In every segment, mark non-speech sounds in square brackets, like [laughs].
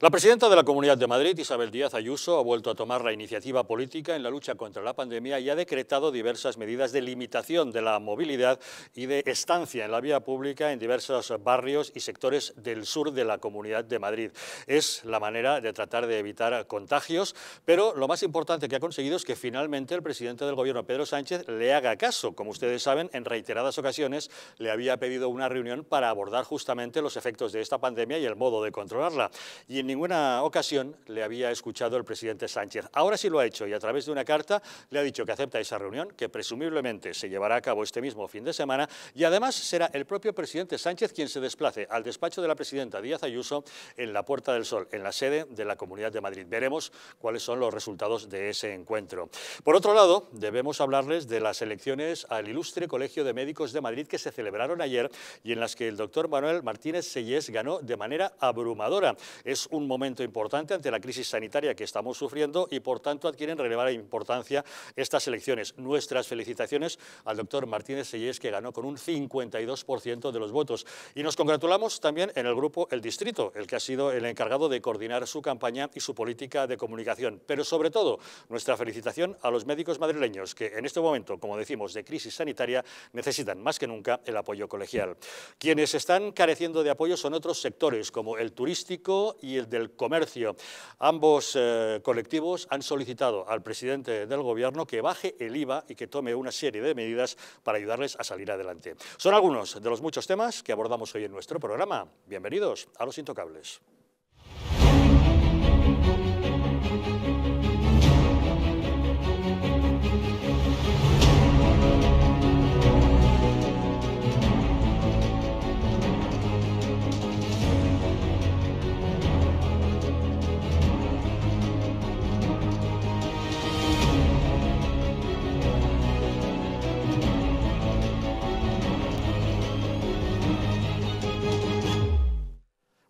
La presidenta de la Comunidad de Madrid, Isabel Díaz Ayuso, ha vuelto a tomar la iniciativa política en la lucha contra la pandemia y ha decretado diversas medidas de limitación de la movilidad y de estancia en la vía pública en diversos barrios y sectores del sur de la Comunidad de Madrid. Es la manera de tratar de evitar contagios, pero lo más importante que ha conseguido es que finalmente el presidente del Gobierno, Pedro Sánchez, le haga caso. Como ustedes saben, en reiteradas ocasiones le había pedido una reunión para abordar justamente los efectos de esta pandemia y el modo de controlarla. Y en ninguna ocasión le había escuchado el presidente Sánchez. Ahora sí lo ha hecho y a través de una carta le ha dicho que acepta esa reunión, que presumiblemente se llevará a cabo este mismo fin de semana y además será el propio presidente Sánchez quien se desplace al despacho de la presidenta Díaz Ayuso en la Puerta del Sol, en la sede de la Comunidad de Madrid. Veremos cuáles son los resultados de ese encuentro. Por otro lado, debemos hablarles de las elecciones al ilustre Colegio de Médicos de Madrid que se celebraron ayer y en las que el doctor Manuel Martínez Sellés ganó de manera abrumadora. Es un un momento importante ante la crisis sanitaria que estamos sufriendo y por tanto adquieren relevante importancia estas elecciones. Nuestras felicitaciones al doctor Martínez Sellés que ganó con un 52% de los votos y nos congratulamos también en el grupo El Distrito, el que ha sido el encargado de coordinar su campaña y su política de comunicación. Pero sobre todo nuestra felicitación a los médicos madrileños que en este momento, como decimos, de crisis sanitaria necesitan más que nunca el apoyo colegial. Quienes están careciendo de apoyo son otros sectores como el turístico y el del Comercio. Ambos eh, colectivos han solicitado al presidente del Gobierno que baje el IVA y que tome una serie de medidas para ayudarles a salir adelante. Son algunos de los muchos temas que abordamos hoy en nuestro programa. Bienvenidos a Los Intocables.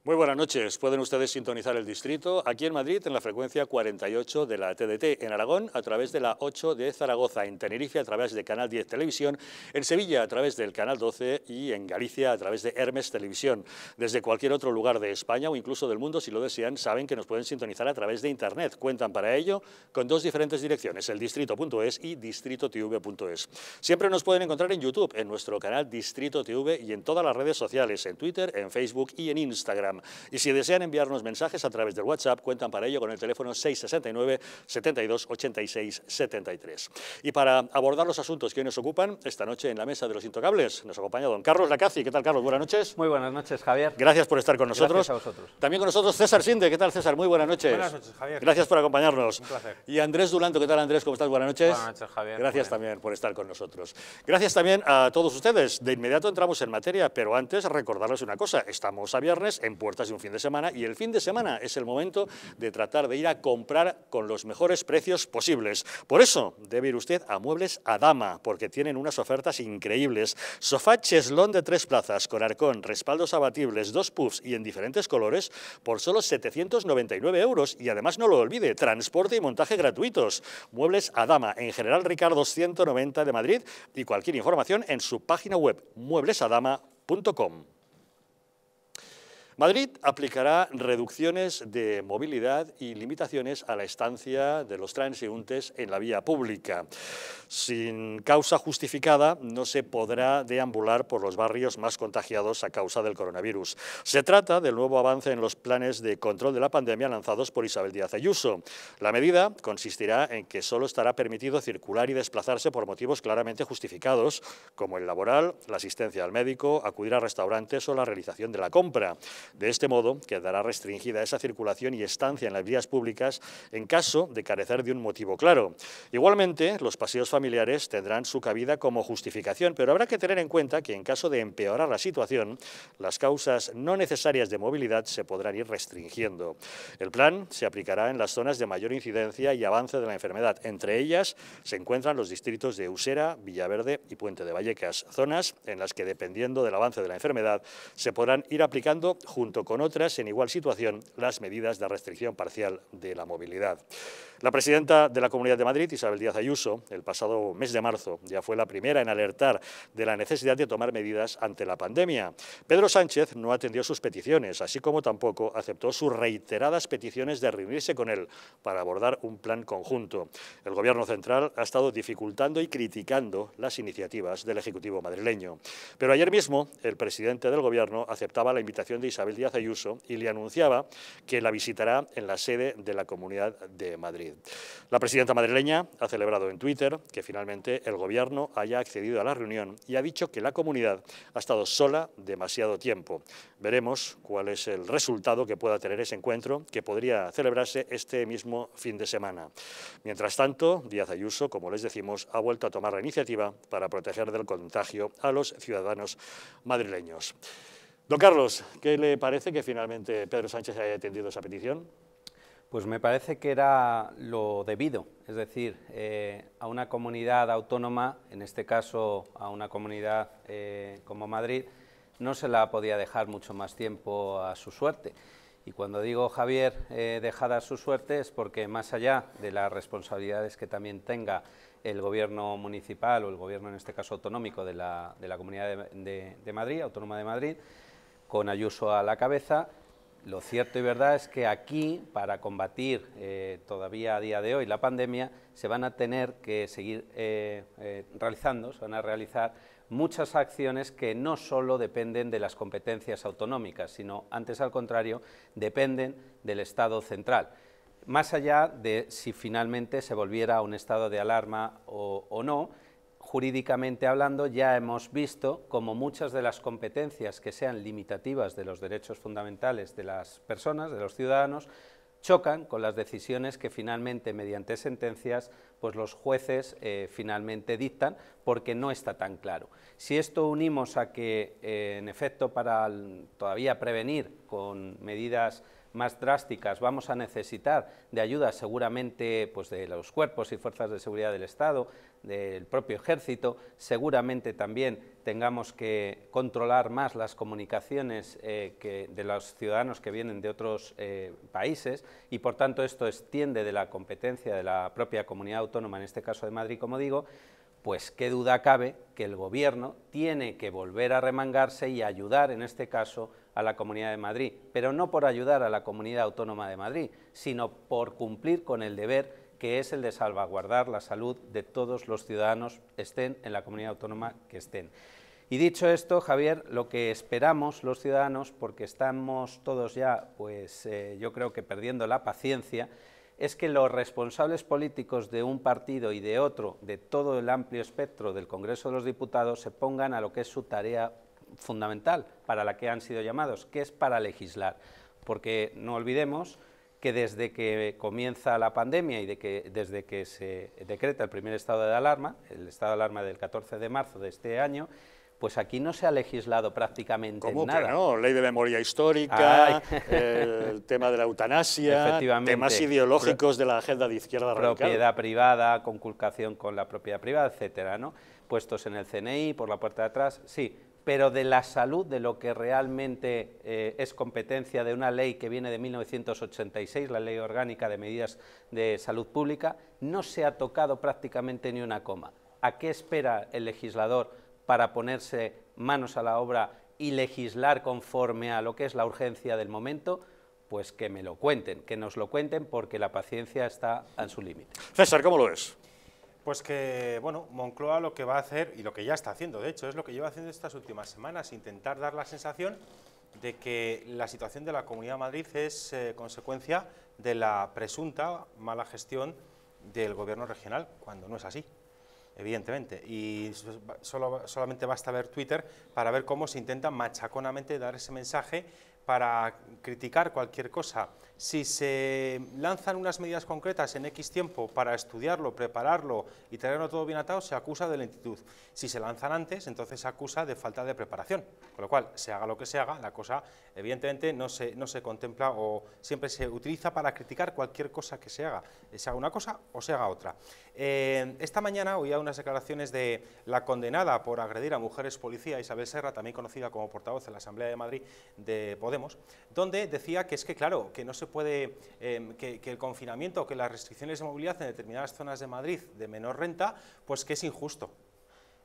Muy buenas noches. Pueden ustedes sintonizar el distrito aquí en Madrid en la frecuencia 48 de la TDT, en Aragón a través de la 8 de Zaragoza, en Tenerife a través de Canal 10 Televisión, en Sevilla a través del Canal 12 y en Galicia a través de Hermes Televisión. Desde cualquier otro lugar de España o incluso del mundo, si lo desean, saben que nos pueden sintonizar a través de Internet. Cuentan para ello con dos diferentes direcciones, el distrito.es y distritotv.es. Siempre nos pueden encontrar en YouTube, en nuestro canal Distrito TV y en todas las redes sociales, en Twitter, en Facebook y en Instagram. Y si desean enviarnos mensajes a través del WhatsApp, cuentan para ello con el teléfono 669 72 73. Y para abordar los asuntos que hoy nos ocupan, esta noche en la mesa de los intocables nos acompaña don Carlos Lacazzi. ¿Qué tal, Carlos? Buenas noches. Muy buenas noches, Javier. Gracias por estar con nosotros. Gracias a vosotros. También con nosotros César Sinde. ¿Qué tal, César? Muy buenas noches. Buenas noches, Javier. Gracias por acompañarnos. Un placer. Y Andrés Dulanto, ¿qué tal, Andrés? ¿Cómo estás? Buenas noches. Buenas noches, Javier. Gracias también por estar con nosotros. Gracias también a todos ustedes. De inmediato entramos en materia, pero antes recordarles una cosa. Estamos a viernes en puertas de un fin de semana y el fin de semana es el momento de tratar de ir a comprar con los mejores precios posibles. Por eso debe ir usted a Muebles Adama, porque tienen unas ofertas increíbles. Sofá cheslón de tres plazas con arcón, respaldos abatibles, dos puffs y en diferentes colores por solo 799 euros y además no lo olvide, transporte y montaje gratuitos. Muebles Adama, en General Ricardo 190 de Madrid y cualquier información en su página web mueblesadama.com. Madrid aplicará reducciones de movilidad y limitaciones a la estancia de los transeúntes en la vía pública. Sin causa justificada, no se podrá deambular por los barrios más contagiados a causa del coronavirus. Se trata del nuevo avance en los planes de control de la pandemia lanzados por Isabel Díaz Ayuso. La medida consistirá en que solo estará permitido circular y desplazarse por motivos claramente justificados, como el laboral, la asistencia al médico, acudir a restaurantes o la realización de la compra. De este modo, quedará restringida esa circulación y estancia en las vías públicas en caso de carecer de un motivo claro. Igualmente, los paseos familiares tendrán su cabida como justificación, pero habrá que tener en cuenta que en caso de empeorar la situación, las causas no necesarias de movilidad se podrán ir restringiendo. El plan se aplicará en las zonas de mayor incidencia y avance de la enfermedad. Entre ellas se encuentran los distritos de Usera, Villaverde y Puente de Vallecas, zonas en las que, dependiendo del avance de la enfermedad, se podrán ir aplicando junto con otras en igual situación, las medidas de restricción parcial de la movilidad. La presidenta de la Comunidad de Madrid, Isabel Díaz Ayuso, el pasado mes de marzo ya fue la primera en alertar de la necesidad de tomar medidas ante la pandemia. Pedro Sánchez no atendió sus peticiones, así como tampoco aceptó sus reiteradas peticiones de reunirse con él para abordar un plan conjunto. El Gobierno central ha estado dificultando y criticando las iniciativas del Ejecutivo madrileño. Pero ayer mismo el presidente del Gobierno aceptaba la invitación de Isabel Díaz Ayuso y le anunciaba que la visitará en la sede de la Comunidad de Madrid. La presidenta madrileña ha celebrado en Twitter que finalmente el gobierno haya accedido a la reunión y ha dicho que la comunidad ha estado sola demasiado tiempo. Veremos cuál es el resultado que pueda tener ese encuentro que podría celebrarse este mismo fin de semana. Mientras tanto, Díaz Ayuso, como les decimos, ha vuelto a tomar la iniciativa para proteger del contagio a los ciudadanos madrileños. Don Carlos, ¿qué le parece que finalmente Pedro Sánchez haya atendido esa petición? Pues me parece que era lo debido, es decir, eh, a una comunidad autónoma, en este caso a una comunidad eh, como Madrid, no se la podía dejar mucho más tiempo a su suerte. Y cuando digo Javier eh, dejada a su suerte es porque más allá de las responsabilidades que también tenga el gobierno municipal o el gobierno en este caso autonómico de la, Comunidad de Madrid, Autónoma de Madrid, con Ayuso a la cabeza, lo cierto y verdad es que aquí, para combatir eh, todavía a día de hoy la pandemia, se van a tener que seguir eh, eh, realizando, se van a realizar muchas acciones que no solo dependen de las competencias autonómicas, sino antes al contrario, dependen del Estado central. Más allá de si finalmente se volviera un estado de alarma o no, jurídicamente hablando, ya hemos visto como muchas de las competencias que sean limitativas de los derechos fundamentales de las personas, de los ciudadanos, chocan con las decisiones que finalmente, mediante sentencias, pues los jueces eh, finalmente dictan, porque no está tan claro. Si esto unimos a que, eh, en efecto, para todavía prevenir con medidas más drásticas vamos a necesitar de ayuda seguramente pues, de los cuerpos y fuerzas de seguridad del Estado, del propio ejército, seguramente también tengamos que controlar más las comunicaciones eh, de los ciudadanos que vienen de otros eh, países y por tanto esto extiende de la competencia de la propia comunidad autónoma, en este caso de Madrid, como digo, pues qué duda cabe que el Gobierno tiene que volver a remangarse y ayudar, en este caso, a la Comunidad de Madrid, pero no por ayudar a la Comunidad Autónoma de Madrid, sino por cumplir con el deber que es el de salvaguardar la salud de todos los ciudadanos, estén en la Comunidad Autónoma que estén. Y dicho esto, Javier, lo que esperamos los ciudadanos, porque estamos todos ya, pues eh, yo creo que perdiendo la paciencia, es que los responsables políticos de un partido y de otro, de todo el amplio espectro del Congreso de los Diputados, se pongan a lo que es su tarea fundamental para la que han sido llamados, que es para legislar. Porque no olvidemos que desde que comienza la pandemia y desde que se decreta el primer estado de alarma, el estado de alarma del 14 de marzo de este año, pues aquí no se ha legislado prácticamente nada. no? Ley de memoria histórica, el [laughs] tema de la eutanasia, temas ideológicos de la agenda de izquierda Propiedad privada, conculcación con la propiedad privada, etcétera, ¿no? Puestos en el CNI, por la puerta de atrás, sí, pero de la salud, de lo que realmente eh, es competencia de una ley que viene de 1986, la Ley Orgánica de Medidas de Salud Pública, no se ha tocado prácticamente ni una coma. ¿A qué espera el legislador para ponerse manos a la obra y legislar conforme a lo que es la urgencia del momento, pues que me lo cuenten, que nos lo cuenten porque la paciencia está en su límite. César, ¿cómo lo ves? Pues que, bueno, Moncloa lo que va a hacer, y lo que ya está haciendo, de hecho, es lo que lleva haciendo estas últimas semanas, intentar dar la sensación de que la situación de la Comunidad de Madrid es eh, consecuencia de la presunta mala gestión del gobierno regional, cuando no es así evidentemente. Y solo, solamente basta ver Twitter para ver cómo se intenta machaconamente dar ese mensaje para criticar cualquier cosa si se lanzan unas medidas concretas en X tiempo para estudiarlo, prepararlo y tenerlo todo bien atado, se acusa de lentitud. Si se lanzan antes, entonces se acusa de falta de preparación. Con lo cual, se haga lo que se haga, la cosa evidentemente no se, no se contempla o siempre se utiliza para criticar cualquier cosa que se haga. Eh, se haga una cosa o se haga otra. Eh, esta mañana oía unas declaraciones de la condenada por agredir a mujeres policía, Isabel Serra, también conocida como portavoz en la Asamblea de Madrid de Podemos, donde decía que es que, claro, que no se puede, em, que, el confinamiento, o que las restricciones de movilidad en determinadas zonas de Madrid de menor renta, pues que es injusto.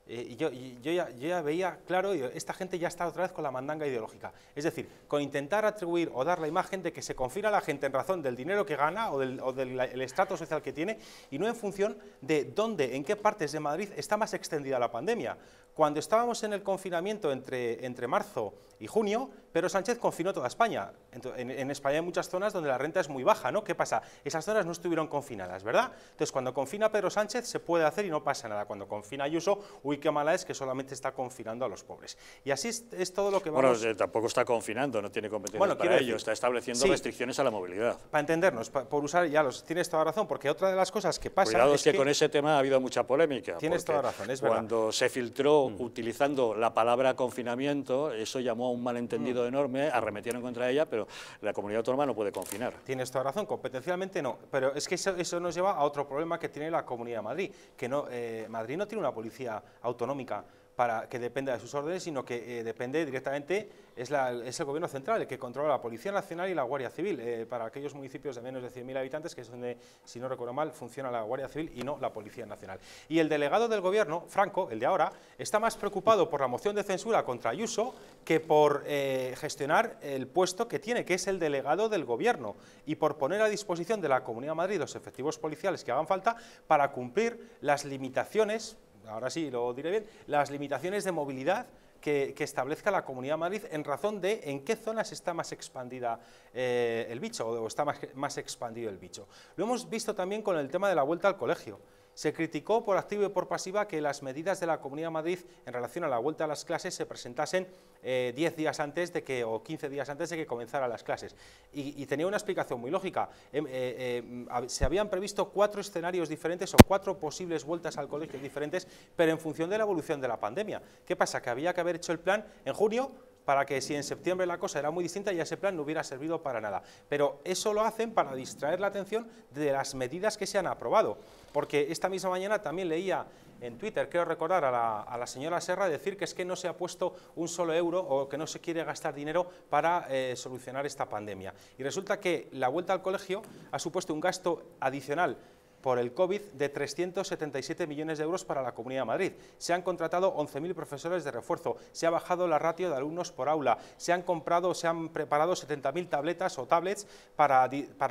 Eh, yo, yo, ya, ya, veía, claro, esta gente ya está otra vez con la mandanga ideológica. Es decir, con intentar atribuir o dar la imagen de que se confina a la gente en razón del dinero que gana o del, estrato social que tiene y no en función de dónde, en qué partes de Madrid está más extendida la pandemia cuando estábamos en el confinamiento entre, entre marzo y junio, pero Sánchez confinó toda España. en, España hay muchas zonas donde la renta es muy baja, ¿no? ¿Qué pasa? Esas zonas no estuvieron confinadas, ¿verdad? Entonces, cuando confina Pedro Sánchez se puede hacer y no pasa nada. Cuando confina Ayuso, uy, qué mala es que solamente está confinando a los pobres. Y así es, todo lo que vamos... Bueno, eh, tampoco está confinando, no tiene competencia para ello, está estableciendo restricciones a la movilidad. Para entendernos, por usar, ya los tienes toda razón, porque otra de las cosas que pasa... es que, con ese tema ha habido mucha polémica. Tienes toda razón, es verdad. Cuando se filtró Mm. utilizando la palabra confinamiento, eso llamó a un malentendido mm. enorme, arremetieron contra ella, pero la comunidad autónoma no puede confinar. Tienes toda razón, competencialmente no, pero es que eso, nos lleva a otro problema que tiene la Comunidad de Madrid, que no, eh, Madrid no tiene una policía autonómica, para que dependa de sus órdenes, sino que eh, depende directamente, es, el gobierno central el que controla la Policía Nacional y la Guardia Civil, eh, para aquellos municipios de menos de 100.000 habitantes, que es donde, si no recuerdo mal, funciona la Guardia Civil y no la Policía Nacional. Y el delegado del gobierno, Franco, el de ahora, está más preocupado por la moción de censura contra Ayuso que por eh, gestionar el puesto que tiene, que es el delegado del gobierno, y por poner a disposición de la Comunidad de Madrid los efectivos policiales que hagan falta para cumplir las limitaciones ahora sí lo diré bien, las limitaciones de movilidad que, establezca la Comunidad de Madrid en razón de en qué zonas está más expandida eh, el bicho o está más, más expandido el bicho. Lo hemos visto también con el tema de la vuelta al colegio. Se criticó por activa y por pasiva que las medidas de la Comunidad de Madrid en relación a la vuelta a las clases se presentasen 10 eh, días antes de que, o 15 días antes de que comenzaran las clases. Y, tenía una explicación muy lógica. Em, eh, em, se habían previsto cuatro escenarios diferentes o cuatro posibles vueltas al colegio diferentes, pero en función de la evolución de la pandemia. ¿Qué pasa? Que había que haber hecho el plan en junio, para que si en septiembre la cosa era muy distinta ya ese plan no hubiera servido para nada. Pero eso lo hacen para distraer la atención de las medidas que se han aprobado, porque esta misma mañana también leía en Twitter, quiero recordar a la, señora Serra decir que es que no se ha puesto un solo euro o que no se quiere gastar dinero para eh, solucionar esta pandemia. Y resulta que la vuelta al colegio ha supuesto un gasto adicional por el COVID de 377 millones de euros para la Comunidad de Madrid. Se han contratado 11.000 profesores de refuerzo, se ha bajado la ratio de alumnos por aula, se han comprado, se han preparado 70.000 tabletas o tablets para,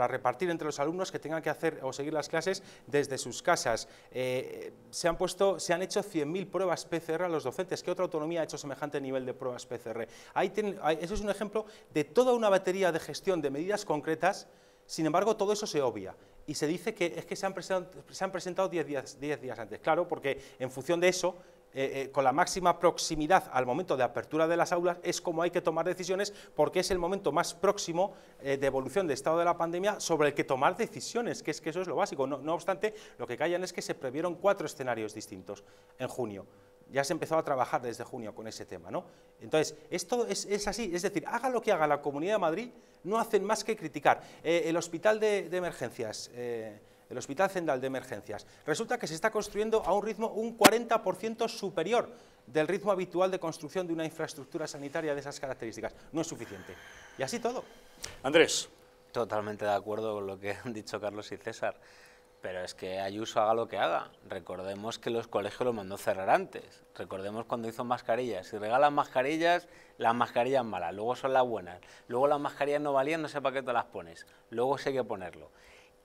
repartir entre los alumnos que tengan que hacer o seguir las clases desde sus casas. Eh, se, han puesto, se han hecho 100.000 pruebas PCR a los docentes. ¿Qué otra autonomía ha hecho semejante nivel de pruebas PCR? eso es un ejemplo de toda una batería de gestión de medidas concretas sin embargo, todo eso se obvia y se dice que es que se han presentado 10 días, diez días antes. Claro, porque en función de eso, eh, eh, con la máxima proximidad al momento de apertura de las aulas es como hay que tomar decisiones porque es el momento más próximo eh, de evolución del estado de la pandemia sobre el que tomar decisiones, que es que eso es lo básico. No, no obstante, lo que callan es que se previeron cuatro escenarios distintos en junio ya se empezó a trabajar desde junio con ese tema. ¿no? Entonces, esto es, así, es decir, haga lo que haga la Comunidad de Madrid, no hacen más que criticar. Eh, el Hospital de, Emergencias, eh, el Hospital Zendal de Emergencias, resulta que se está construyendo a un ritmo un 40% superior del ritmo habitual de construcción de una infraestructura sanitaria de esas características. No es suficiente. Y así todo. Andrés. Totalmente de acuerdo con lo que han dicho Carlos y César. Pero es que Ayuso haga lo que haga. Recordemos que los colegios lo mandó cerrar antes. Recordemos cuando hizo mascarillas. Si regalan mascarillas, las mascarillas malas, luego son las buenas. Luego las mascarillas no valían, no sé para qué te las pones. Luego sé hay que ponerlo.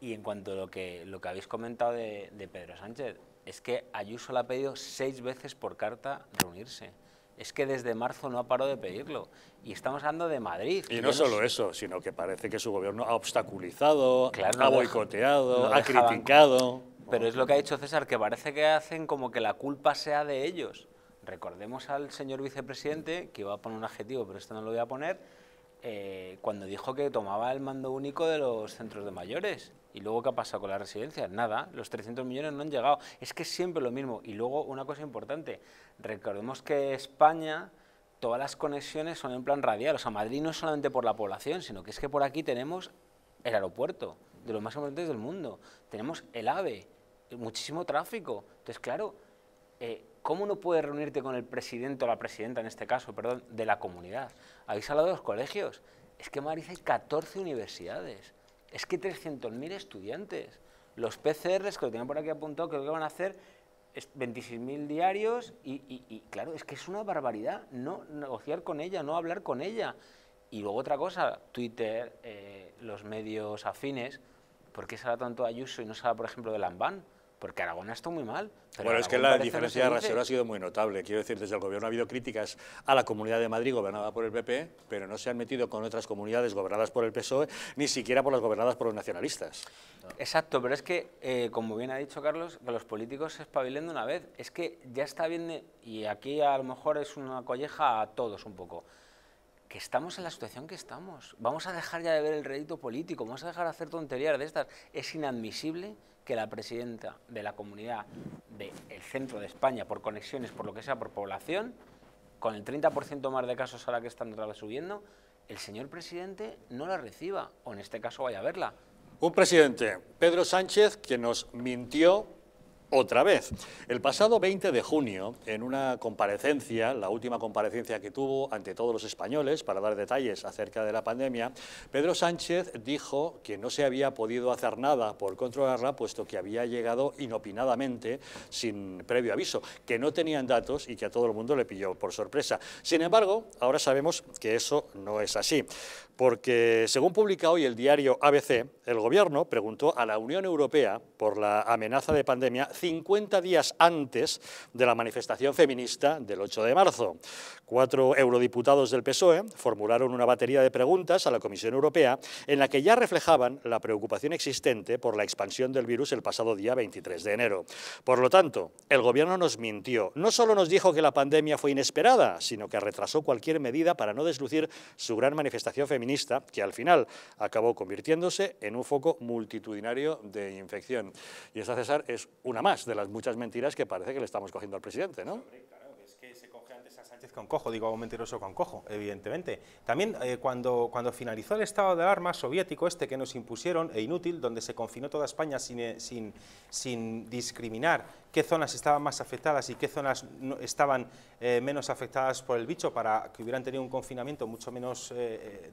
Y en cuanto a lo que, habéis comentado de, de Pedro Sánchez, es que Ayuso le ha pedido seis veces por carta reunirse es que desde marzo no ha parado de pedirlo. Y estamos hablando de Madrid. Y no solo eso, sino que parece que su gobierno ha obstaculizado, ha boicoteado, ha criticado. Pero es lo que ha dicho César, que parece que hacen como que la culpa sea de ellos. Recordemos al señor vicepresidente, que iba a poner un adjetivo, pero esto no lo voy a poner, eh, cuando dijo que tomaba el mando único de los centros de mayores. ¿Y luego qué ha pasado con las residencias? Nada, los 300 millones no han llegado. Es que siempre lo mismo. Y luego una cosa importante, recordemos que España, todas las conexiones son en plan radial. O sea, Madrid no es solamente por la población, sino que es que por aquí tenemos el aeropuerto, de los más importantes del mundo. Tenemos el AVE, muchísimo tráfico. Entonces, claro, eh, ¿cómo no puede reunirte con el presidente o la presidenta, en este caso, perdón, de la comunidad? Habéis hablado de los colegios. Es que en Madrid hay 14 universidades. Es que 300.000 estudiantes. Los PCRs que lo tenían por aquí apuntado, creo que van a hacer 26.000 diarios y, y, y, claro, es que es una barbaridad no negociar con ella, no hablar con ella. Y luego otra cosa, Twitter, eh, los medios afines, ¿por qué se habla tanto de Ayuso y no se habla, por ejemplo, de Lambán? porque Aragón está muy mal. bueno, es que la diferencia de rasero ha sido muy notable. Quiero decir, desde el gobierno ha habido críticas a la Comunidad de Madrid gobernada por el PP, pero no se han metido con otras comunidades gobernadas por el PSOE, ni siquiera por las gobernadas por los nacionalistas. Exacto, pero es que, eh, como bien ha dicho Carlos, los políticos se espabilen de una vez. Es que ya está bien, y aquí a lo mejor es una colleja a todos un poco, que estamos en la situación que estamos. Vamos a dejar ya de ver el rédito político, vamos a dejar de hacer tonterías de estas. Es inadmisible que la presidenta de la comunidad del centro de España, por conexiones, por lo que sea, por población, con el 30% más de casos ahora que están subiendo, el señor presidente no la reciba, o en este caso vaya a verla. Un presidente, Pedro Sánchez, que nos mintió otra vez. El pasado 20 de junio, en una comparecencia, la última comparecencia que tuvo ante todos los españoles para dar detalles acerca de la pandemia, Pedro Sánchez dijo que no se había podido hacer nada por controlarla, puesto que había llegado inopinadamente, sin previo aviso, que no tenían datos y que a todo el mundo le pilló por sorpresa. Sin embargo, ahora sabemos que eso no es así porque según publica hoy el diario ABC, el gobierno preguntó a la Unión Europea por la amenaza de pandemia 50 días antes de la manifestación feminista del 8 de marzo. Cuatro eurodiputados del PSOE formularon una batería de preguntas a la Comisión Europea en la que ya reflejaban la preocupación existente por la expansión del virus el pasado día 23 de enero. Por lo tanto, el gobierno nos mintió. No solo nos dijo que la pandemia fue inesperada, sino que retrasó cualquier medida para no deslucir su gran manifestación feminista que al final acabó convirtiéndose en un foco multitudinario de infección. Y esta, César, es una más de las muchas mentiras que parece que le estamos cogiendo al presidente, ¿no? con cojo, digo un mentiroso con cojo, evidentemente. También eh, cuando, cuando finalizó el estado de alarma soviético este que nos impusieron, e inútil, donde se confinó toda España sin, eh, discriminar qué zonas estaban más afectadas y qué zonas estaban eh, menos afectadas por el bicho para que hubieran tenido un confinamiento mucho menos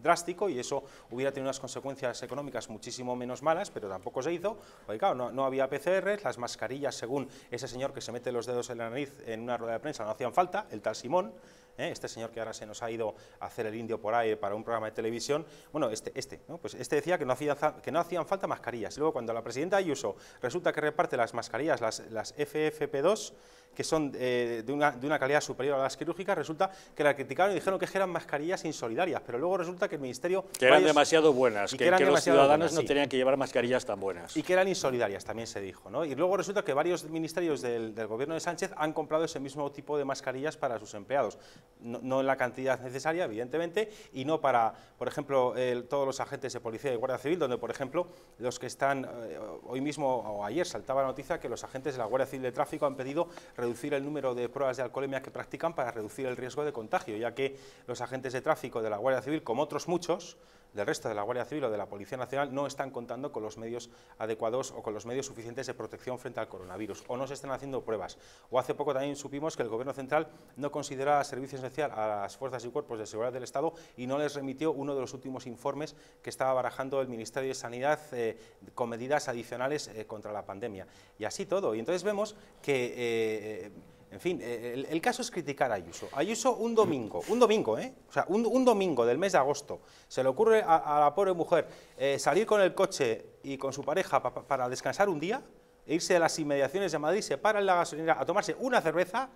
drástico y eso hubiera tenido unas consecuencias económicas muchísimo menos malas, pero tampoco se hizo, porque claro, no, no había PCR, las mascarillas, según ese señor que se mete los dedos en la nariz en una rueda de prensa, no hacían falta, el tal Simón, ¿eh? este señor que ahora se nos ha ido a hacer el indio por ahí para un programa de televisión, bueno, este, este, pues este decía que no, hacía, que no hacían falta mascarillas. Luego, cuando la presidenta Ayuso resulta que reparte las mascarillas, las, las FFP2, que son eh, de, una, calidad superior a las quirúrgicas, resulta que la criticaron y dijeron que eran mascarillas insolidarias, pero luego resulta que el Ministerio... Que eran demasiado buenas, que, los ciudadanos no tenían que llevar mascarillas tan buenas. Y que eran insolidarias, también se dijo. ¿no? Y luego resulta que varios ministerios del, gobierno de Sánchez han comprado ese mismo tipo de mascarillas para sus empleados, no, en la cantidad necesaria, evidentemente, y no para, por ejemplo, todos los agentes de policía y guardia civil, donde, por ejemplo, los que están, eh, hoy mismo o ayer saltaba la noticia que los agentes de la Guardia Civil de Tráfico han pedido reducir el número de pruebas de alcoholemia que practican para reducir el riesgo de contagio, ya que los agentes de tráfico de la Guardia Civil, como otros muchos, del resto de la Guardia Civil o de la Policía Nacional no están contando con los medios adecuados o con los medios suficientes de protección frente al coronavirus, o no se están haciendo pruebas. O hace poco también supimos que el Gobierno Central no considera servicio especial a las fuerzas y cuerpos de seguridad del Estado y no les remitió uno de los últimos informes que estaba barajando el Ministerio de Sanidad eh, con medidas adicionales eh, contra la pandemia. Y así todo. Y entonces vemos que... Eh, en fin, eh, el, caso es criticar a Ayuso. Ayuso un domingo, un domingo, ¿eh? O sea, un, domingo del mes de agosto, se le ocurre a, la pobre mujer eh, salir con el coche y con su pareja para descansar un día, e irse a las inmediaciones de Madrid, se para en la gasolinera a tomarse una cerveza,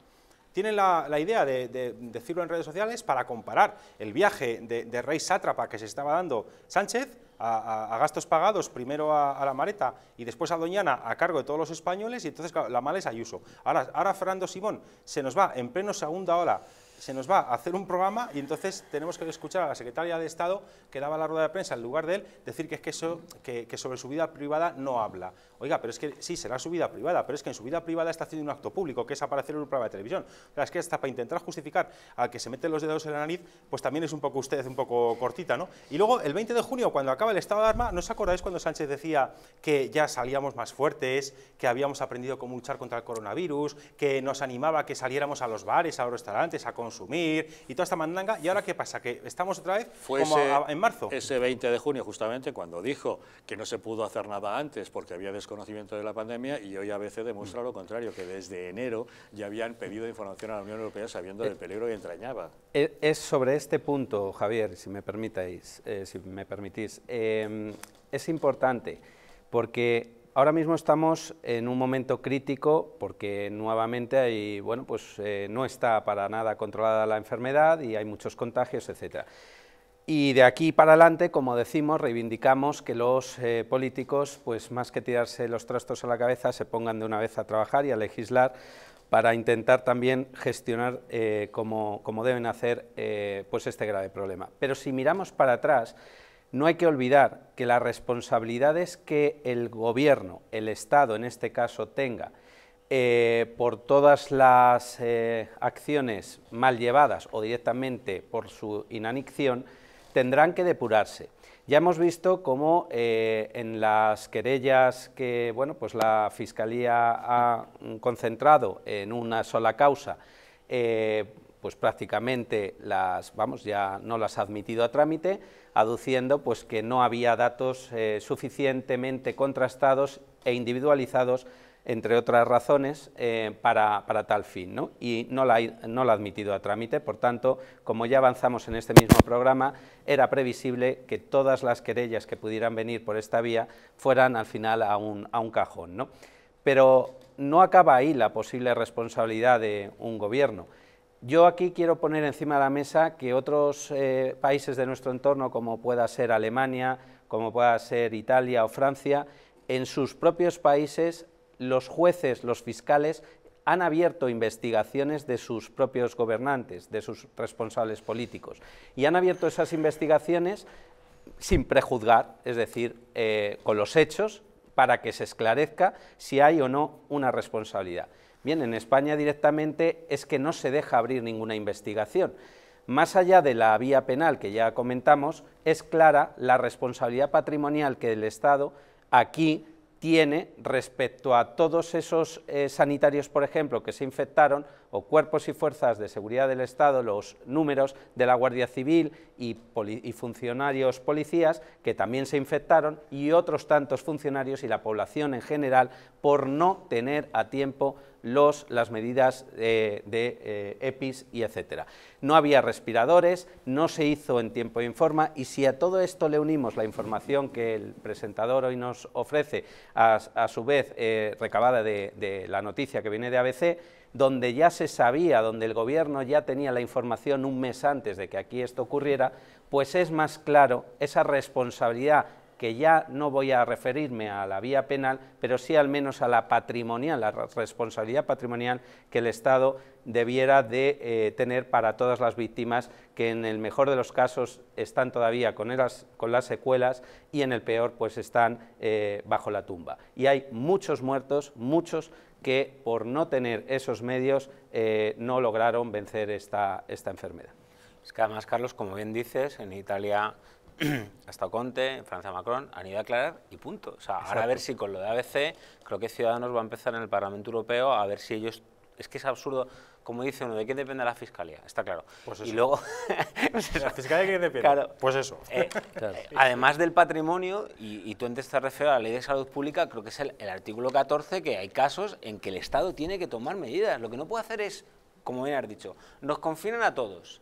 tiene la, idea de, decirlo en redes sociales para comparar el viaje de, de Rey Sátrapa que se estaba dando Sánchez a, gastos pagados, primero a, la Mareta y después a Doñana, a cargo de todos los españoles, y entonces la mala es Ayuso. Ahora, ahora Fernando Simón se nos va en pleno segunda hora se nos va a hacer un programa y entonces tenemos que escuchar a la secretaria de Estado que daba la rueda de prensa en lugar de él decir que es que, eso, que, sobre su vida privada no habla. Oiga, pero es que sí, será su vida privada, pero es que en su vida privada está haciendo un acto público, que es aparecer en un programa de televisión. las es que hasta para intentar justificar al que se meten los dedos en la nariz, pues también es un poco usted, un poco cortita, ¿no? Y luego, el 20 de junio, cuando acaba el estado de Arma, ¿no os acordáis cuando Sánchez decía que ya salíamos más fuertes, que habíamos aprendido cómo luchar contra el coronavirus, que nos animaba a que saliéramos a los bares, a los restaurantes, a consumir y toda esta mandanga. ¿Y ahora qué pasa? ¿Que estamos otra vez como en marzo? Ese 20 de junio, justamente, cuando dijo que no se pudo hacer nada antes porque había desconocimiento de la pandemia y hoy a veces demuestra lo contrario, que desde enero ya habían pedido información a la Unión Europea sabiendo del eh, peligro que entrañaba. Eh, es sobre este punto, Javier, si me permitáis, eh, si me permitís. es importante porque ahora mismo estamos en un momento crítico porque nuevamente hay, bueno, pues, eh, no está para nada controlada la enfermedad y hay muchos contagios, etc. Y de aquí para adelante, como decimos, reivindicamos que los eh, políticos, pues más que tirarse los trastos a la cabeza, se pongan de una vez a trabajar y a legislar para intentar también gestionar eh, como, como, deben hacer pues este grave problema. Pero si miramos para atrás, no hay que olvidar que las responsabilidades que el Gobierno, el Estado en este caso, tenga eh, por todas las eh, acciones mal llevadas o directamente por su inanición, tendrán que depurarse. Ya hemos visto cómo eh, en las querellas que bueno, pues la Fiscalía ha concentrado en una sola causa, pues prácticamente las, vamos, ya no las ha admitido a trámite, aduciendo pues que no había datos eh, suficientemente contrastados e individualizados, entre otras razones, eh, para, tal fin, y no la, ha admitido a trámite, por tanto, como ya avanzamos en este mismo programa, era previsible que todas las querellas que pudieran venir por esta vía fueran al final a un, cajón, Pero no acaba ahí la posible responsabilidad de un gobierno, yo aquí quiero poner encima de la mesa que otros eh, países de nuestro entorno, como pueda ser Alemania, como pueda ser Italia o Francia, en sus propios países los jueces, los fiscales han abierto investigaciones de sus propios gobernantes, de sus responsables políticos. Y han abierto esas investigaciones sin prejuzgar, es decir, eh, con los hechos, para que se esclarezca si hay o no una responsabilidad. Bien, en España directamente es que no se deja abrir ninguna investigación. Más allá de la vía penal que ya comentamos, es clara la responsabilidad patrimonial que el Estado aquí tiene respecto a todos esos eh, sanitarios, por ejemplo, que se infectaron, o cuerpos y fuerzas de seguridad del Estado, los números de la Guardia Civil y funcionarios policías que también se infectaron, y otros tantos funcionarios y la población en general por no tener a tiempo los, las medidas eh, de, eh, EPIs y etcétera. No había respiradores, no se hizo en tiempo de forma y si a todo esto le unimos la información que el presentador hoy nos ofrece, a, su vez eh, recabada de la noticia que viene de ABC, donde ya se sabía, donde el gobierno ya tenía la información un mes antes de que aquí esto ocurriera, pues es más claro esa responsabilidad que ya no voy a referirme a la vía penal, pero sí al menos a la patrimonial, la responsabilidad patrimonial que el Estado debiera de eh, tener para todas las víctimas que en el mejor de los casos están todavía con, con las secuelas y en el peor pues están eh, bajo la tumba. Y hay muchos muertos, muchos que por no tener esos medios eh, no lograron vencer esta, esta enfermedad. Es que además, Carlos, como bien dices, en Italia [clears throat] Hasta Conte, Francia Macron, han ido a aclarar y punto. O sea, ahora a ver si con lo de ABC, creo que Ciudadanos va a empezar en el Parlamento Europeo a ver si ellos... Es que es absurdo, como dice uno, ¿de qué depende la Fiscalía? Está claro. Y luego... de Pues eso. Eh, eh, [laughs] además del patrimonio, y, tú antes te refieres a la Ley de Salud Pública, creo que es el, artículo 14, que hay casos en que el Estado tiene que tomar medidas. Lo que no puede hacer es, como bien has dicho, nos confinan a todos.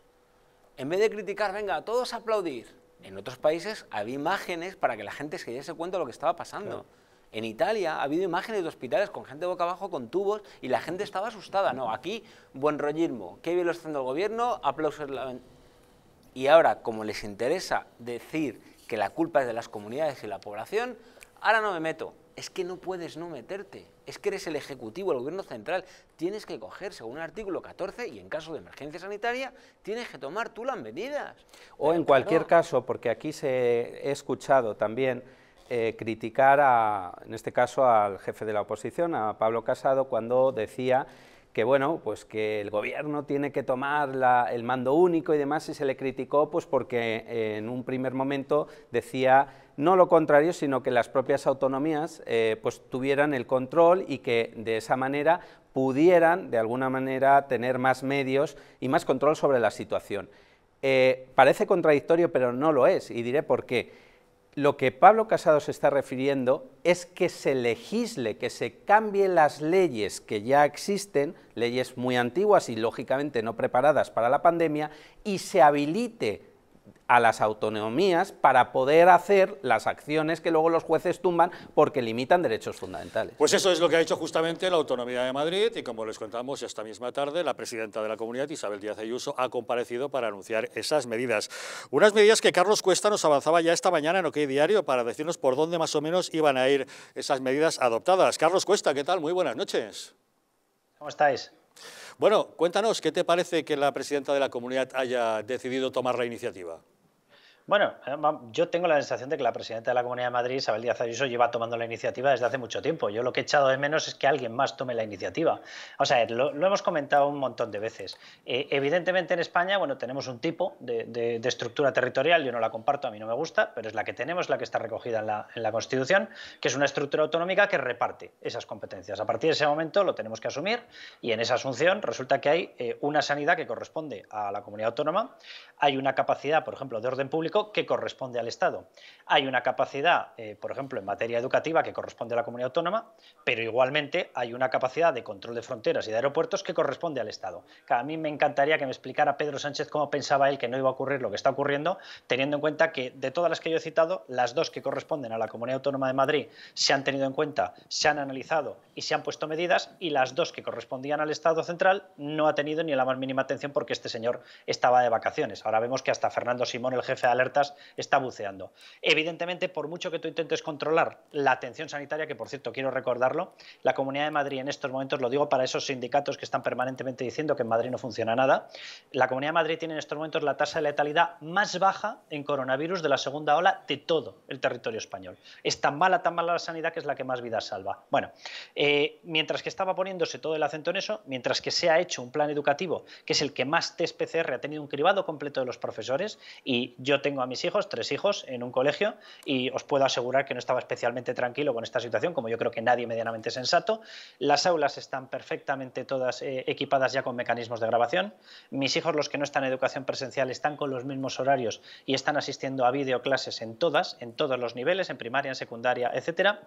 En vez de criticar, venga, a todos a aplaudir en otros países había imágenes para que la gente se diese cuenta de lo que estaba pasando. En Italia ha habido imágenes de hospitales con gente boca abajo, con tubos, y la gente estaba asustada. No, aquí, buen rollismo. Qué bien lo está haciendo el gobierno, aplausos. Y ahora, como les interesa decir que la culpa es de las comunidades y la población, ahora no me meto es que no puedes no meterte, es que eres el Ejecutivo, el Gobierno Central, tienes que coger, según el artículo 14, y en caso de emergencia sanitaria, tienes que tomar tú las medidas. O en cualquier caso, porque aquí se he escuchado también eh, criticar, a, en este caso, al jefe de la oposición, a Pablo Casado, cuando decía que bueno, pues que el gobierno tiene que tomar el mando único y demás, y se le criticó pues porque en un primer momento decía no lo contrario, sino que las propias autonomías eh, pues tuvieran el control y que de esa manera pudieran de alguna manera tener más medios y más control sobre la situación. Eh, parece contradictorio, pero no lo es, y diré por qué lo que Pablo Casado se está refiriendo es que se legisle, que se cambien las leyes que ya existen, leyes muy antiguas y lógicamente no preparadas para la pandemia, y se habilite a las autonomías para poder hacer las acciones que luego los jueces tumban porque limitan derechos fundamentales. Pues eso es lo que ha hecho justamente la Autonomía de Madrid y como les contamos esta misma tarde, la presidenta de la comunidad, Isabel Díaz Ayuso, ha comparecido para anunciar esas medidas. Unas medidas que Carlos Cuesta nos avanzaba ya esta mañana en OK Diario para decirnos por dónde más o menos iban a ir esas medidas adoptadas. Carlos Cuesta, ¿qué tal? Muy buenas noches. ¿Cómo estáis? Bueno, cuéntanos, ¿qué te parece que la presidenta de la comunidad haya decidido tomar la iniciativa? Bueno, eh, yo tengo la sensación de que la presidenta de la Comunidad de Madrid, Isabel Díaz Ayuso, lleva tomando la iniciativa desde hace mucho tiempo. Yo lo que he echado de menos es que alguien más tome la iniciativa. O sea, lo, hemos comentado un montón de veces. Eh, evidentemente en España, bueno, tenemos un tipo de, estructura territorial, yo no la comparto, a mí no me gusta, pero es la que tenemos, la que está recogida en la, Constitución, que es una estructura autonómica que reparte esas competencias. A partir de ese momento lo tenemos que asumir y en esa asunción resulta que hay eh, una sanidad que corresponde a la comunidad autónoma, hay una capacidad, por ejemplo, de orden público, que corresponde al Estado. Hay una capacidad, eh, por ejemplo, en materia educativa que corresponde a la comunidad autónoma, pero igualmente hay una capacidad de control de fronteras y de aeropuertos que corresponde al Estado. a mí me encantaría que me explicara Pedro Sánchez cómo pensaba él que no iba a ocurrir lo que está ocurriendo, teniendo en cuenta que de todas las que yo he citado, las dos que corresponden a la comunidad autónoma de Madrid se han tenido en cuenta, se han analizado y se han puesto medidas y las dos que correspondían al Estado central no ha tenido ni la más mínima atención porque este señor estaba de vacaciones. Ahora vemos que hasta Fernando Simón, el jefe de alerta, está buceando. Evidentemente, por mucho que tú intentes controlar la atención sanitaria, que por cierto quiero recordarlo, la Comunidad de Madrid en estos momentos, lo digo para esos sindicatos que están permanentemente diciendo que en Madrid no funciona nada, la Comunidad de Madrid tiene en estos momentos la tasa de letalidad más baja en coronavirus de la segunda ola de todo el territorio español. Es tan mala, tan mala la sanidad que es la que más vidas salva. Bueno, eh, mientras que estaba poniéndose todo el acento en eso, mientras que se ha hecho un plan educativo, que es el que más test PCR ha tenido un cribado completo de los profesores, y yo tengo a mis hijos, tres hijos, en un colegio y os puedo asegurar que no estaba especialmente tranquilo con esta situación, como yo creo que nadie medianamente sensato. Las aulas están perfectamente todas eh, equipadas ya con mecanismos de grabación. Mis hijos, los que no están en educación presencial, están con los mismos horarios y están asistiendo a videoclases en todas, en todos los niveles, en primaria, en secundaria, etcétera.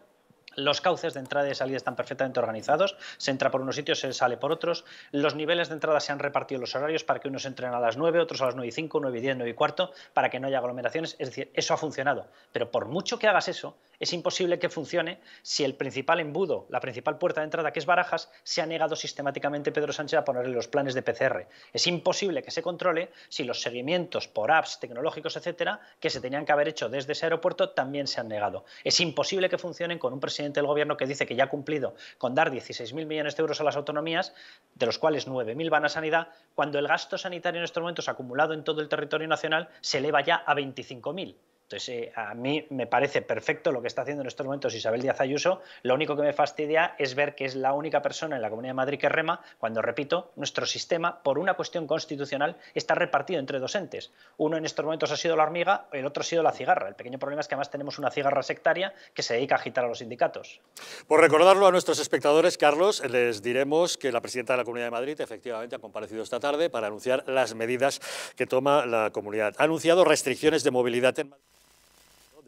Los cauces de entrada y salida están perfectamente organizados, se entra por unos sitios, se sale por otros. Los niveles de entrada se han repartido los horarios para que unos entren a las 9, otros a las 9 y 5, 9 y 10, 9 y cuarto, para que no haya aglomeraciones. Es decir, eso ha funcionado. Pero por mucho que hagas eso, es imposible que funcione si el principal embudo, la principal puerta de entrada, que es Barajas, se ha negado sistemáticamente Pedro Sánchez a ponerle los planes de PCR. Es imposible que se controle si los seguimientos por apps tecnológicos, etcétera, que se tenían que haber hecho desde ese aeropuerto también se han negado. Es imposible que funcionen con un presidente del gobierno que dice que ya ha cumplido con dar 16.000 millones de euros a las autonomías, de los cuales 9.000 van a sanidad, cuando el gasto sanitario en estos momentos acumulado en todo el territorio nacional se eleva ya a 25.000. Entonces, eh, a mí me parece perfecto lo que está haciendo en estos momentos Isabel Díaz Ayuso. Lo único que me fastidia es ver que es la única persona en la Comunidad de Madrid que rema, cuando, repito, nuestro sistema, por una cuestión constitucional, está repartido entre dos entes. Uno en estos momentos ha sido la hormiga, el otro ha sido la cigarra. El pequeño problema es que además tenemos una cigarra sectaria que se dedica a agitar a los sindicatos. Por recordarlo a nuestros espectadores, Carlos, les diremos que la presidenta de la Comunidad de Madrid efectivamente ha comparecido esta tarde para anunciar las medidas que toma la comunidad. Ha anunciado restricciones de movilidad en Madrid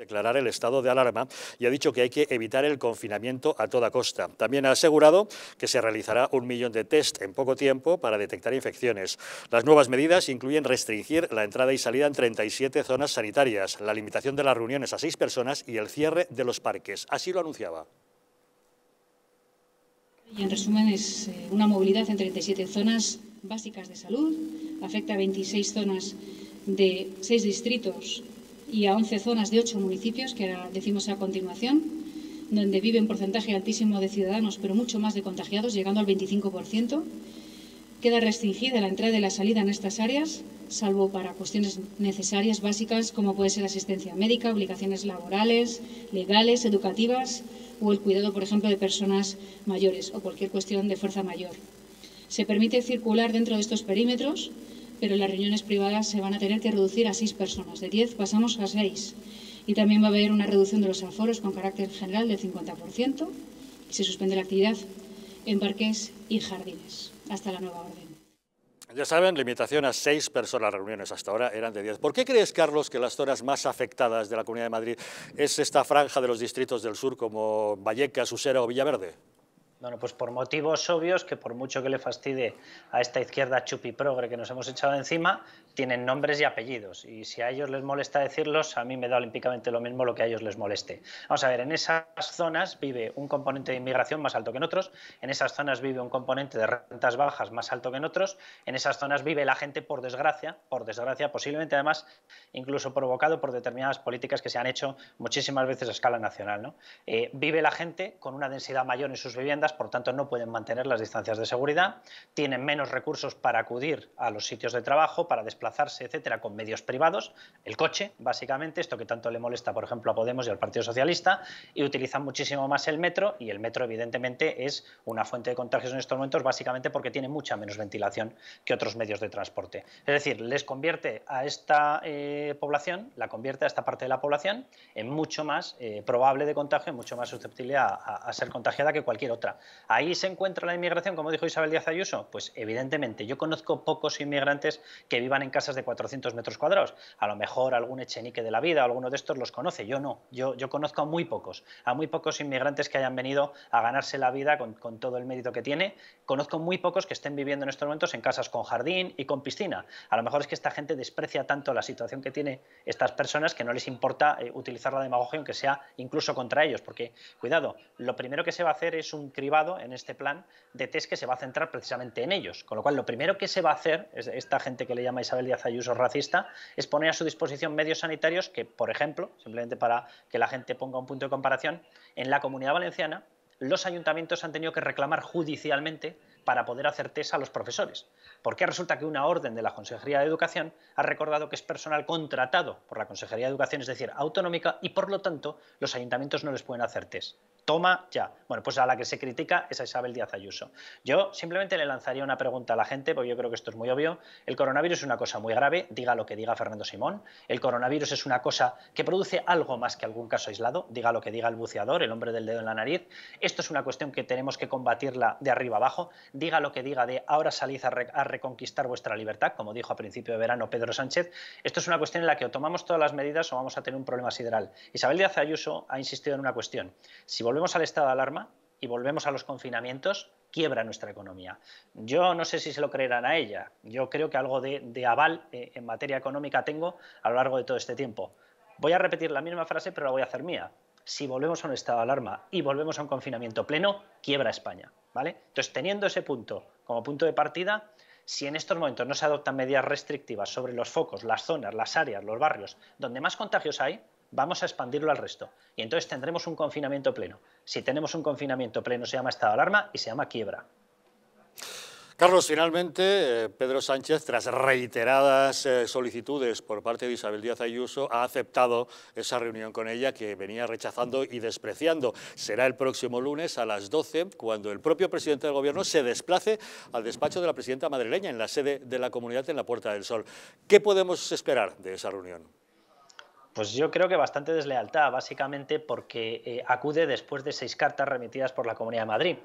declarar el estado de alarma y ha dicho que hay que evitar el confinamiento a toda costa. También ha asegurado que se realizará un millón de test en poco tiempo para detectar infecciones. Las nuevas medidas incluyen restringir la entrada y salida en 37 zonas sanitarias, la limitación de las reuniones a seis personas y el cierre de los parques. Así lo anunciaba. Y en resumen, es eh, una movilidad en 37 zonas básicas de salud, afecta a 26 zonas de seis distritos y a 11 zonas de 8 municipios, que decimos a continuación, donde vive un porcentaje altísimo de ciudadanos, pero mucho más de contagiados, llegando al 25%. Queda restringida la entrada y la salida en estas áreas, salvo para cuestiones necesarias básicas como puede ser asistencia médica, obligaciones laborales, legales, educativas o el cuidado, por ejemplo, de personas mayores o cualquier cuestión de fuerza mayor. Se permite circular dentro de estos perímetros pero las reuniones privadas se van a tener que reducir a seis personas. De diez pasamos a seis. Y también va a haber una reducción de los aforos con carácter general del 50% y se suspende la actividad en parques y jardines hasta la nueva orden. Ya saben, limitación a seis personas reuniones, hasta ahora eran de diez. ¿Por qué crees, Carlos, que las zonas más afectadas de la Comunidad de Madrid es esta franja de los distritos del sur como Vallecas, Usera o Villaverde? Bueno, pues por motivos obvios que por mucho que le fastidie a esta izquierda progre que nos hemos echado encima, tienen nombres y apellidos y si a ellos les molesta decirlos, a mí me da olímpicamente lo mismo lo que a ellos les moleste. Vamos a ver, en esas zonas vive un componente de inmigración más alto que en otros, en esas zonas vive un componente de rentas bajas más alto que en otros, en esas zonas vive la gente por desgracia, por desgracia posiblemente además incluso provocado por determinadas políticas que se han hecho muchísimas veces a escala nacional. Eh, vive la gente con una densidad mayor en sus viviendas, por tanto no pueden mantener las distancias de seguridad, tienen menos recursos para acudir a los sitios de trabajo, para desplazarse desplazarse, etcétera, con medios privados, el coche, básicamente, esto que tanto le molesta, por ejemplo, a Podemos y al Partido Socialista, y utilizan muchísimo más el metro, y el metro, evidentemente, es una fuente de contagios en estos momentos, básicamente porque tiene mucha menos ventilación que otros medios de transporte. Es decir, les convierte a esta eh, población, la convierte a esta parte de la población, en mucho más eh, probable de contagio, mucho más susceptible a, a ser contagiada que cualquier otra. Ahí se encuentra la inmigración, como dijo Isabel Díaz Ayuso, pues evidentemente yo conozco pocos inmigrantes que vivan en casas de 400 metros cuadrados. A lo mejor algún echenique de la vida, alguno de estos los conoce, yo no. Yo, yo conozco a muy pocos, a muy pocos inmigrantes que hayan venido a ganarse la vida con, con todo el mérito que tiene. Conozco muy pocos que estén viviendo en estos momentos en casas con jardín y con piscina. A lo mejor es que esta gente desprecia tanto la situación que tiene estas personas que no les importa eh, utilizar la demagogia, aunque sea incluso contra ellos. Porque, cuidado, lo primero que se va a hacer es un cribado en este plan de test que se va a centrar precisamente en ellos. Con lo cual, lo primero que se va a hacer, esta gente que le llama Isabel el Díaz racista, es poner a su disposición medios sanitarios que, por ejemplo, simplemente para que la gente ponga un punto de comparación, en la comunidad valenciana los ayuntamientos han tenido que reclamar judicialmente para poder hacer test a los profesores. Porque resulta que una orden de la Consejería de Educación ha recordado que es personal contratado por la Consejería de Educación, es decir, autonómica, y por lo tanto los ayuntamientos no les pueden hacer test. Toma ya. Bueno, pues a la que se critica es a Isabel Díaz Ayuso. Yo simplemente le lanzaría una pregunta a la gente, porque yo creo que esto es muy obvio. El coronavirus es una cosa muy grave, diga lo que diga Fernando Simón. El coronavirus es una cosa que produce algo más que algún caso aislado, diga lo que diga el buceador, el hombre del dedo en la nariz. Esto es una cuestión que tenemos que combatirla de arriba abajo, diga lo que diga de ahora salís a, reconquistar vuestra libertad, como dijo a principio de verano Pedro Sánchez. Esto es una cuestión en la que o tomamos todas las medidas o vamos a tener un problema sideral. Isabel Díaz Ayuso ha insistido en una cuestión. Si volvemos al estado de alarma y volvemos a los confinamientos, quiebra nuestra economía. Yo no sé si se lo creerán a ella. Yo creo que algo de, aval eh, en materia económica tengo a lo largo de todo este tiempo. Voy a repetir la misma frase, pero la voy a hacer mía. Si volvemos a un estado de alarma y volvemos a un confinamiento pleno, quiebra España. ¿vale? Entonces, teniendo ese punto como punto de partida, si en estos momentos no se adoptan medidas restrictivas sobre los focos, las zonas, las áreas, los barrios donde más contagios hay, vamos a expandirlo al resto. Y entonces tendremos un confinamiento pleno. Si tenemos un confinamiento pleno se llama estado de alarma y se llama quiebra. Carlos, finalmente, eh, Pedro Sánchez, tras reiteradas eh, solicitudes por parte de Isabel Díaz Ayuso, ha aceptado esa reunión con ella que venía rechazando y despreciando. Será el próximo lunes a las 12, cuando el propio presidente del Gobierno se desplace al despacho de la presidenta madrileña en la sede de la comunidad en la Puerta del Sol. ¿Qué podemos esperar de esa reunión? Pues yo creo que bastante deslealtad, básicamente porque eh, acude después de seis cartas remitidas por la Comunidad de Madrid.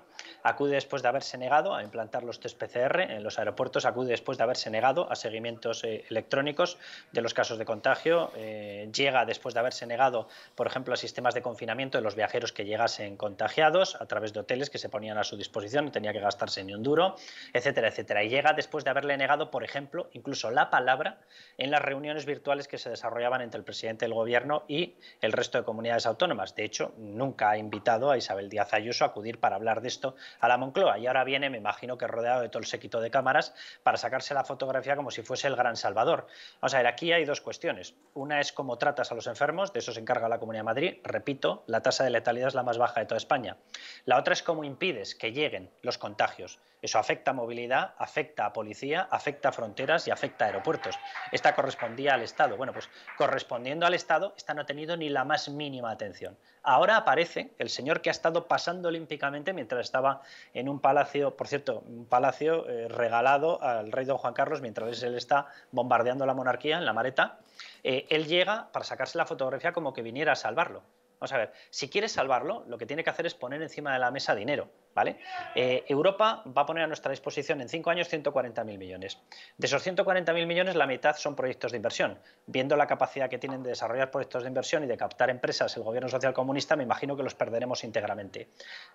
Acude después de haberse negado a implantar los test PCR en los aeropuertos, acude después de haberse negado a seguimientos eh, electrónicos de los casos de contagio, eh, llega después de haberse negado, por ejemplo, a sistemas de confinamiento de los viajeros que llegasen contagiados a través de hoteles que se ponían a su disposición, no tenía que gastarse ni un duro, etcétera, etcétera. Y llega después de haberle negado, por ejemplo, incluso la palabra en las reuniones virtuales que se desarrollaban entre el presidente el Gobierno y el resto de comunidades autónomas. De hecho, nunca ha invitado a Isabel Díaz Ayuso a acudir para hablar de esto a la Moncloa. Y ahora viene, me imagino que rodeado de todo el séquito de cámaras, para sacarse la fotografía como si fuese el gran salvador. Vamos a ver, aquí hay dos cuestiones. Una es cómo tratas a los enfermos, de eso se encarga la Comunidad de Madrid. Repito, la tasa de letalidad es la más baja de toda España. La otra es cómo impides que lleguen los contagios. Eso afecta a movilidad, afecta a policía, afecta a fronteras y afecta a aeropuertos. Esta correspondía al Estado. Bueno, pues correspondiendo al Estado, esta no ha tenido ni la más mínima atención. Ahora aparece el señor que ha estado pasando olímpicamente mientras estaba en un palacio, por cierto, un palacio eh, regalado al rey don Juan Carlos mientras él está bombardeando la monarquía en la mareta. Eh, él llega para sacarse la fotografía como que viniera a salvarlo. Vamos a ver, si quiere salvarlo, lo que tiene que hacer es poner encima de la mesa dinero. ¿vale? Eh, Europa va a poner a nuestra disposición en cinco años 140.000 millones. De esos 140.000 millones, la mitad son proyectos de inversión. Viendo la capacidad que tienen de desarrollar proyectos de inversión y de captar empresas el gobierno social comunista, me imagino que los perderemos íntegramente.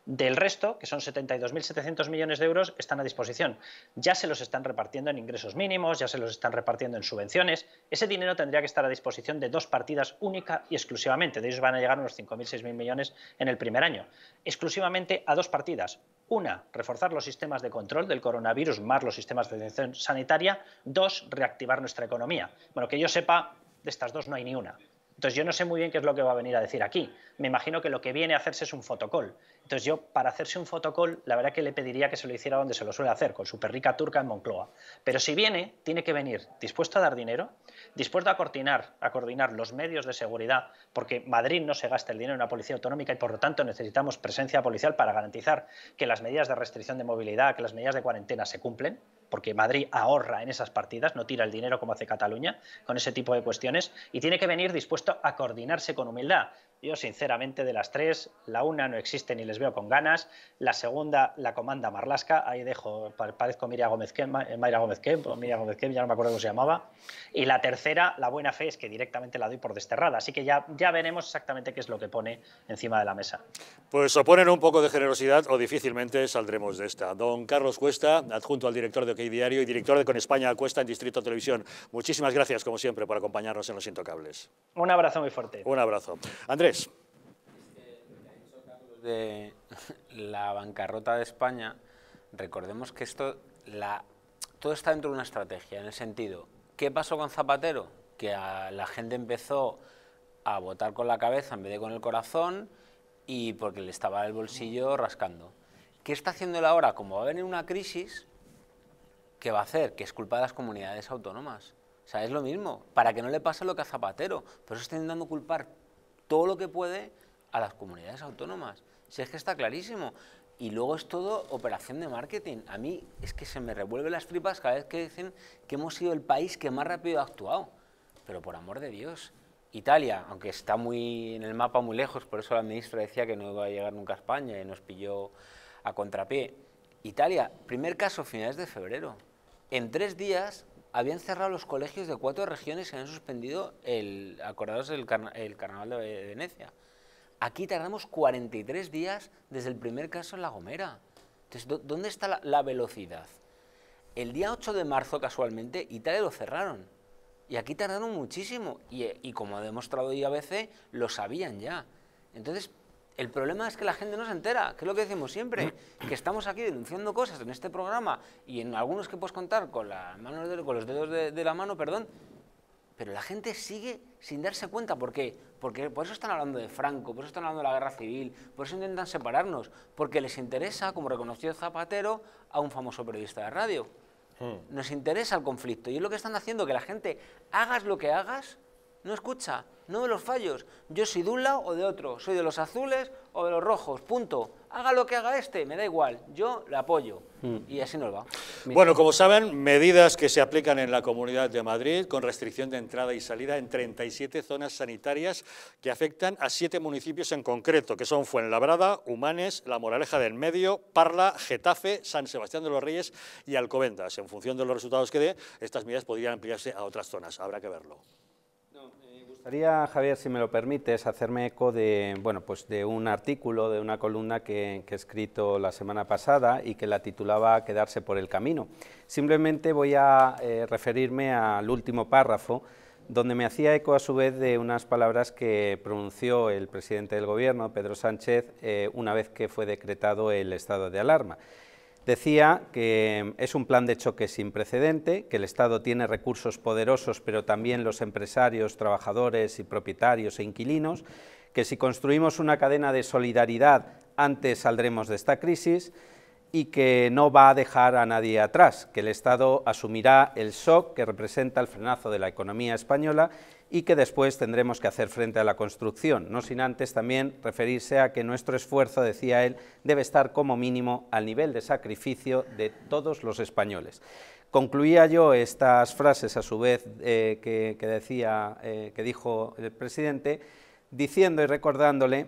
Del resto, que son 72.700 millones de euros, están a disposición. Ya se los están repartiendo en ingresos mínimos, ya se los están repartiendo en subvenciones. Ese dinero tendría que estar a disposición de dos partidas única y exclusivamente. De ellos van a llegar unos 5.000, 6.000 millones en el primer año. Exclusivamente a dos partidas una, reforzar los sistemas de control del coronavirus más los sistemas de atención sanitaria. Dos, reactivar nuestra economía. Bueno, que yo sepa, de estas dos no hay ni una. Entonces yo no sé muy bien qué es lo que va a venir a decir aquí. Me imagino que lo que viene a hacerse es un fotocol. Entonces yo, para hacerse un fotocall, la verdad que le pediría que se lo hiciera donde se lo suele hacer, con su perrica turca en Moncloa. Pero si viene, tiene que venir dispuesto a dar dinero, dispuesto a coordinar, a coordinar los medios de seguridad, porque Madrid no se gasta el dinero en una policía autonómica y por lo tanto necesitamos presencia policial para garantizar que las medidas de restricción de movilidad, que las medidas de cuarentena se cumplen, porque Madrid ahorra en esas partidas, no tira el dinero como hace Cataluña con ese tipo de cuestiones, y tiene que venir dispuesto a coordinarse con humildad, yo, sinceramente, de las tres, la una no existe ni les veo con ganas. La segunda la comanda Marlasca. Ahí dejo, parezco Miria Gómez Kem, eh, Mayra Gómez pues Miria Gómez Kem, ya no me acuerdo cómo se llamaba. Y la tercera, la buena fe, es que directamente la doy por desterrada. Así que ya, ya veremos exactamente qué es lo que pone encima de la mesa. Pues oponen un poco de generosidad o difícilmente saldremos de esta. Don Carlos Cuesta, adjunto al director de OK Diario y director de Con España Cuesta en Distrito Televisión. Muchísimas gracias, como siempre, por acompañarnos en Los Intocables. Un abrazo muy fuerte. Un abrazo. Andrés la bancarrota de España, recordemos que esto, todo está dentro de una estrategia, en el sentido, ¿qué pasó con Zapatero? Que la gente empezó a votar con la cabeza en vez de con el corazón y porque le estaba el bolsillo rascando. ¿Qué está haciendo él ahora? Como va a venir una crisis, ¿qué va a hacer? Que es culpa de las comunidades autónomas. O es lo mismo, para que no le pase lo que a Zapatero. Por eso está intentando culpar todo lo que puede a las comunidades autónomas. Si es que está clarísimo. Y luego es todo operación de marketing. A mí es que se me revuelven las tripas cada vez que dicen que hemos sido el país que más rápido ha actuado. Pero por amor de Dios, Italia, aunque está muy en el mapa muy lejos, por eso la ministra decía que no iba a llegar nunca a España y nos pilló a contrapié. Italia, primer caso finales de febrero. En tres días habían cerrado los colegios de cuatro regiones que han suspendido el, acordados, el, carnaval de Venecia. Aquí tardamos 43 días desde el primer caso en La Gomera. Entonces, ¿dónde está la, velocidad? El día 8 de marzo, casualmente, Italia lo cerraron. Y aquí tardaron muchísimo. Y, como ha demostrado IABC, lo sabían ya. Entonces, el problema es que la gente no se entera, que es lo que decimos siempre, que estamos aquí denunciando cosas en este programa y en algunos que puedes contar con, la mano con los dedos de, la mano, perdón, pero la gente sigue sin darse cuenta. ¿Por qué? Porque por eso están hablando de Franco, por eso están hablando de la guerra civil, por eso intentan separarnos, porque les interesa, como reconoció Zapatero, a un famoso periodista de radio. Hmm. Nos interesa el conflicto y es lo que están haciendo, que la gente, hagas lo que hagas, no escucha, no ve los fallos. Yo soy dula o de otro, soy de los azules o de los rojos, punto. Haga lo que haga este, me da igual, yo le apoyo. Mm. Y así nos va. Bueno, como saben, medidas que se aplican en la Comunidad de Madrid con restricción de entrada y salida en 37 zonas sanitarias que afectan a siete municipios en concreto, que son Fuenlabrada, Humanes, La Moraleja del Medio, Parla, Getafe, San Sebastián de los Reyes y Alcobendas. En función de los resultados que dé, estas medidas podrían ampliarse a otras zonas. Habrá que verlo gustaría, Javier, si me lo permites, hacerme eco de, bueno, pues de un artículo, de una columna que, he escrito la semana pasada y que la titulaba Quedarse por el camino. Simplemente voy a eh, referirme al último párrafo, donde me hacía eco a su vez de unas palabras que pronunció el presidente del Gobierno, Pedro Sánchez, eh, una vez que fue decretado el estado de alarma. Decía que em, es un plan de choque sin precedente, que el Estado tiene recursos poderosos, pero también los empresarios, trabajadores y propietarios e inquilinos, que si construimos una cadena de solidaridad antes saldremos de esta crisis y que no va a dejar a nadie atrás, que el Estado asumirá el shock que representa el frenazo de la economía española y que después tendremos que hacer frente a la construcción, no sin antes también referirse a que nuestro esfuerzo, decía él, debe estar como mínimo al nivel de sacrificio de todos los españoles. Concluía yo estas frases, a su vez, eh, que, decía, eh, que dijo el presidente, diciendo y recordándole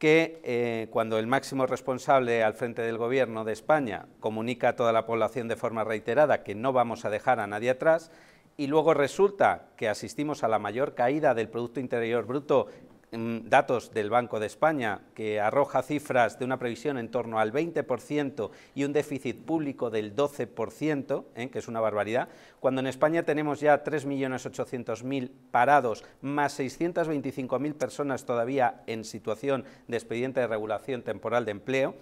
que eh, cuando el máximo responsable al frente del Gobierno de España comunica a toda la población de forma reiterada que no vamos a dejar a nadie atrás, y luego resulta que asistimos a la mayor caída del Producto Interior Bruto, mm, datos del Banco de España, que arroja cifras de una previsión en torno al 20% y un déficit público del 12%, ¿eh? que es una barbaridad, cuando en España tenemos ya 3.800.000 parados, más 625.000 personas todavía en situación de expediente de regulación temporal de empleo,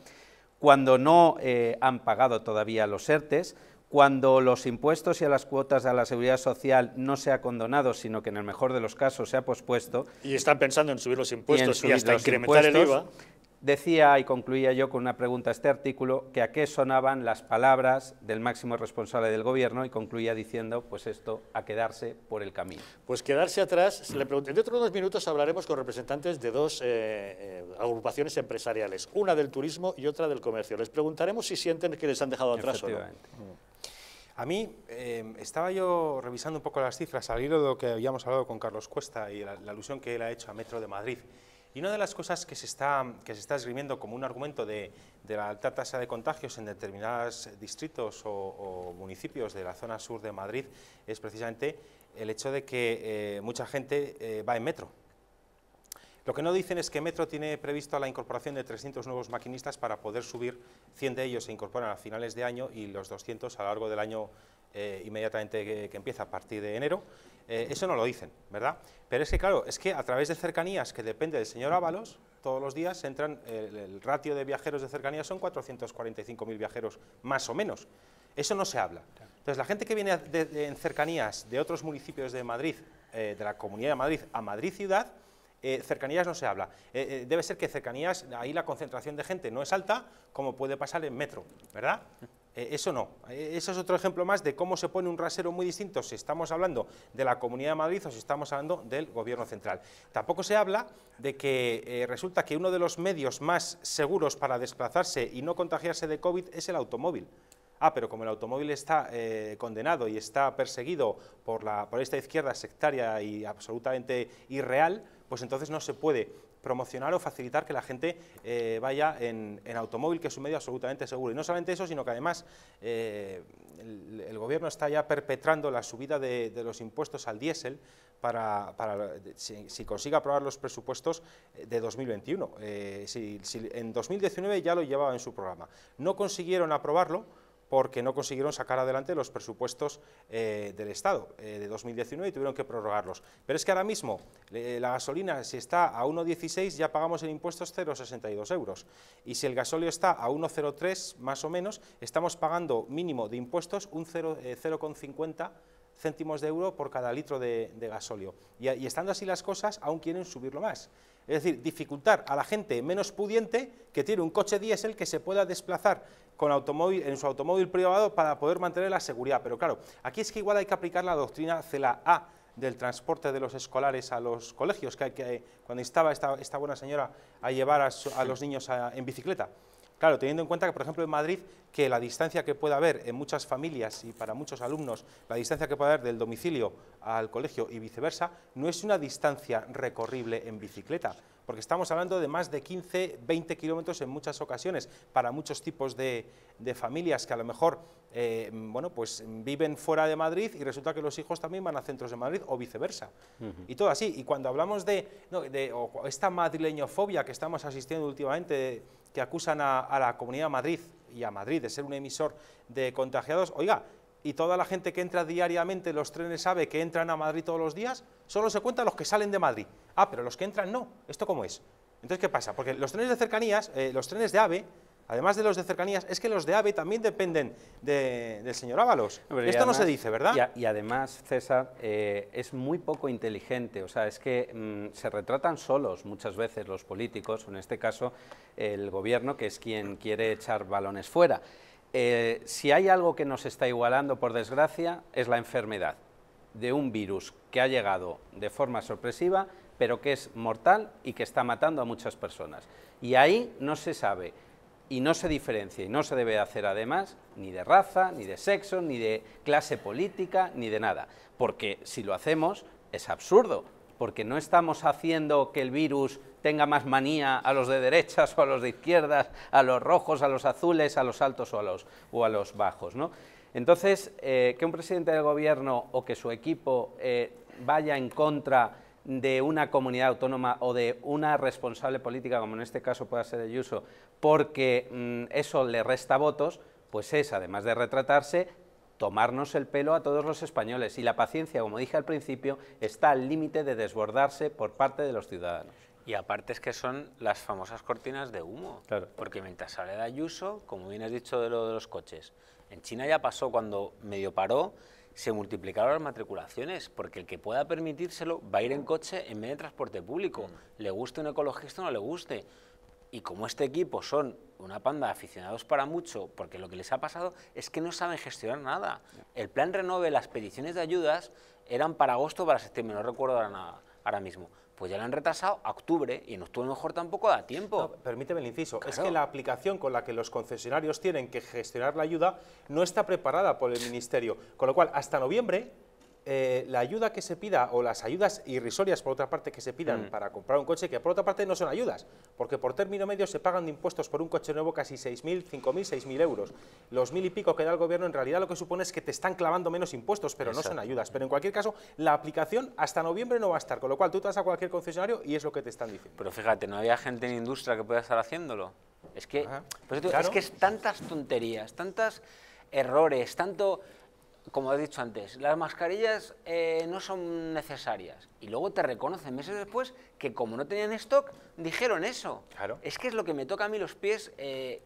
cuando no eh, han pagado todavía los ERTES, cuando los impuestos y las cuotas a la seguridad social no se ha condonado, sino que en el mejor de los casos se ha pospuesto. Y están pensando en subir los impuestos y, hasta incrementar el IVA. Decía y concluía yo con una pregunta este artículo, que a qué sonaban las palabras del máximo responsable del gobierno y concluía diciendo, pues esto, a quedarse por el camino. Pues quedarse atrás, le dentro de unos minutos hablaremos con representantes de dos eh, eh, agrupaciones empresariales, una del turismo y otra del comercio. Les preguntaremos si sienten que les han dejado atrás o no. A mí, em, estaba yo revisando un poco las cifras al hilo de lo que habíamos hablado con Carlos Cuesta y la, alusión que él ha hecho a Metro de Madrid. Y una de las cosas que se está, que se está esgrimiendo como un argumento de, la alta tasa de contagios en determinados distritos o, municipios de la zona sur de Madrid es precisamente el hecho de que eh, mucha gente eh, va en metro lo que no dicen es que Metro tiene previsto la incorporación de 300 nuevos maquinistas para poder subir, 100 de ellos se incorporan a finales de año y los 200 a lo largo del año eh, inmediatamente que, empieza a partir de enero. Eh, eso no lo dicen, ¿verdad? Pero es que, claro, es que a través de cercanías, que depende del señor Ábalos, todos los días entran, el, ratio de viajeros de cercanías son 445.000 viajeros, más o menos. Eso no se habla. Entonces, la gente que viene en cercanías de otros municipios de Madrid, eh, de la Comunidad de Madrid a Madrid Ciudad, eh, cercanías no se habla. Eh, eh, debe ser que cercanías, ahí la concentración de gente no es alta, como puede pasar en metro, ¿verdad? eso no. eso es otro ejemplo más de cómo se pone un rasero muy distinto si estamos hablando de la Comunidad de Madrid o si estamos hablando del Gobierno Central. Tampoco se habla de que resulta que uno de los medios más seguros para desplazarse y no contagiarse de COVID es el automóvil ah, pero como el automóvil está condenado y está perseguido por, la, por esta izquierda sectaria y absolutamente irreal, pues entonces no se puede promocionar o facilitar que la gente eh, vaya en, automóvil, que es un medio absolutamente seguro. Y no solamente eso, sino que además eh, el, gobierno está ya perpetrando la subida de, los impuestos al diésel para, si, consigue aprobar los presupuestos eh, de 2021. en 2019 ya lo llevaba en su programa. No consiguieron aprobarlo, porque no consiguieron sacar adelante los presupuestos eh, del Estado eh, de 2019 y tuvieron que prorrogarlos. Pero es que ahora mismo eh, la gasolina, si está a 1,16, ya pagamos en impuestos 0,62 euros. Y si el gasóleo está a 1,03 más o menos, estamos pagando mínimo de impuestos un 0,50 céntimos de euro por cada litro de, de gasóleo. y estando así las cosas, aún quieren subirlo más. Es decir, dificultar a la gente menos pudiente que tiene un coche diésel que se pueda desplazar con en su automóvil privado para poder mantener la seguridad. Pero claro, aquí es que igual hay que aplicar la doctrina CELA A del transporte de los escolares a los colegios, que, cuando estaba esta, buena señora a llevar a, los niños en bicicleta. Claro, teniendo en cuenta que, por ejemplo, en Madrid, que la distancia que puede haber en muchas familias y para muchos alumnos, la distancia que puede haber del domicilio al colegio y viceversa, no es una distancia recorrible en bicicleta, porque estamos hablando de más de 15, 20 kilómetros en muchas ocasiones, para muchos tipos de, familias que a lo mejor eh, bueno, pues viven fuera de Madrid y resulta que los hijos también van a centros de Madrid o viceversa. Y todo así. Y cuando hablamos de, esta madrileñofobia que estamos asistiendo últimamente, que acusan a, a la Comunidad de Madrid y a Madrid de ser un emisor de contagiados, oiga, y toda la gente que entra diariamente, en los trenes sabe que entran a Madrid todos los días, solo se cuentan los que salen de Madrid. Ah, pero los que entran no. ¿Esto cómo es? Entonces, ¿qué pasa? Porque los trenes de cercanías, eh, los trenes de AVE, además de los de cercanías, es que los de AVE también dependen del señor Ábalos. Esto no se dice, ¿verdad? Y, además, César, eh, es muy poco inteligente, o sea, es que mm, se retratan solos muchas veces los políticos, en este caso el gobierno, que es quien quiere echar balones fuera. Eh, si hay algo que nos está igualando, por desgracia, es la enfermedad de un virus que ha llegado de forma sorpresiva, pero que es mortal y que está matando a muchas personas. Y ahí no se sabe y no se diferencia y no se debe hacer además ni de raza, ni de sexo, ni de clase política, ni de nada, porque si lo hacemos es absurdo, porque no estamos haciendo que el virus tenga más manía a los de derechas o a los de izquierdas, a los rojos, a los azules, a los altos o a los, bajos. Entonces, eh, que un presidente del gobierno o que su equipo eh, vaya en contra de una comunidad autónoma o de una responsable política, como en este caso pueda ser el uso, porque mm, eso le resta votos, pues es, además de retratarse, tomarnos el pelo a todos los españoles y la paciencia, como dije al principio, está al límite de desbordarse por parte de los ciudadanos. Y aparte es que son las famosas cortinas de humo, porque mientras sale de Ayuso, como bien has dicho de lo de los coches, en China ya pasó cuando medio paró, se multiplicaron las matriculaciones, porque el que pueda permitírselo va a ir en coche en medio de transporte público, mm. le guste un ecologista o no le guste y como este equipo son una panda de aficionados para mucho, porque lo que les ha pasado es que no saben gestionar nada. El plan Renove, las peticiones de ayudas eran para agosto o para septiembre, no recuerdo ahora nada, ahora mismo. Pues ya lo han retrasado a octubre y en octubre mejor tampoco da tiempo. permíteme el inciso, es que la aplicación con la que los concesionarios tienen que gestionar la ayuda no está preparada por el Ministerio, con lo cual hasta noviembre eh, la ayuda que se pida o las ayudas irrisorias por otra parte que se pidan mm. para comprar un coche, que por otra parte no son ayudas, porque por término medio se pagan de impuestos por un coche nuevo casi 6.000, 5.000, 6.000 euros. Los mil y pico que da el gobierno en realidad lo que supone es que te están clavando menos impuestos, pero no son ayudas. Pero en cualquier caso, la aplicación hasta noviembre no va a estar, con lo cual tú te vas a cualquier concesionario y es lo que te están diciendo. Pero fíjate, no había gente en industria que pueda estar haciéndolo. Es que, es que es tantas tonterías, tantos errores, tanto como he dicho antes, las mascarillas eh, no son necesarias. Y luego te reconocen meses después que como no tenían stock, dijeron eso. Es que es lo que me toca a mí los pies. Eh,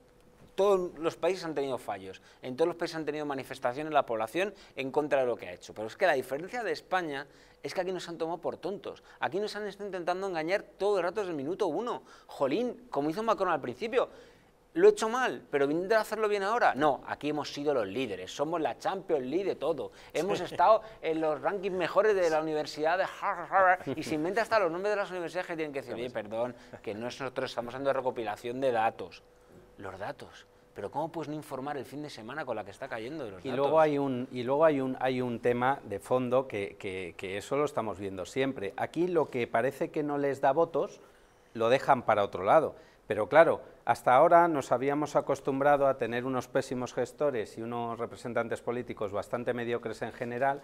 todos los países han tenido fallos, en todos los países han tenido manifestaciones la población en contra de lo que ha hecho. Pero es que la diferencia de España es que aquí nos han tomado por tontos. Aquí nos han estado intentando engañar todo el rato desde el minuto uno. Jolín, como hizo Macron al principio, lo he hecho mal, pero vienen a hacerlo bien ahora. No, aquí hemos sido los líderes, somos la Champions League de todo. Hemos estado en los rankings mejores de la universidad de y se inventa hasta los nombres de las universidades que tienen que decir, oye, perdón, que nosotros estamos haciendo recopilación de datos. Los datos. Pero ¿cómo puedes no informar el fin de semana con la que está cayendo de los y Luego hay un, y luego hay un, hay un tema de fondo que eso lo estamos viendo siempre. Aquí lo que parece que no les da votos, lo dejan para otro lado. Pero claro, hasta ahora nos habíamos acostumbrado a tener unos pésimos gestores y unos representantes políticos bastante mediocres en general,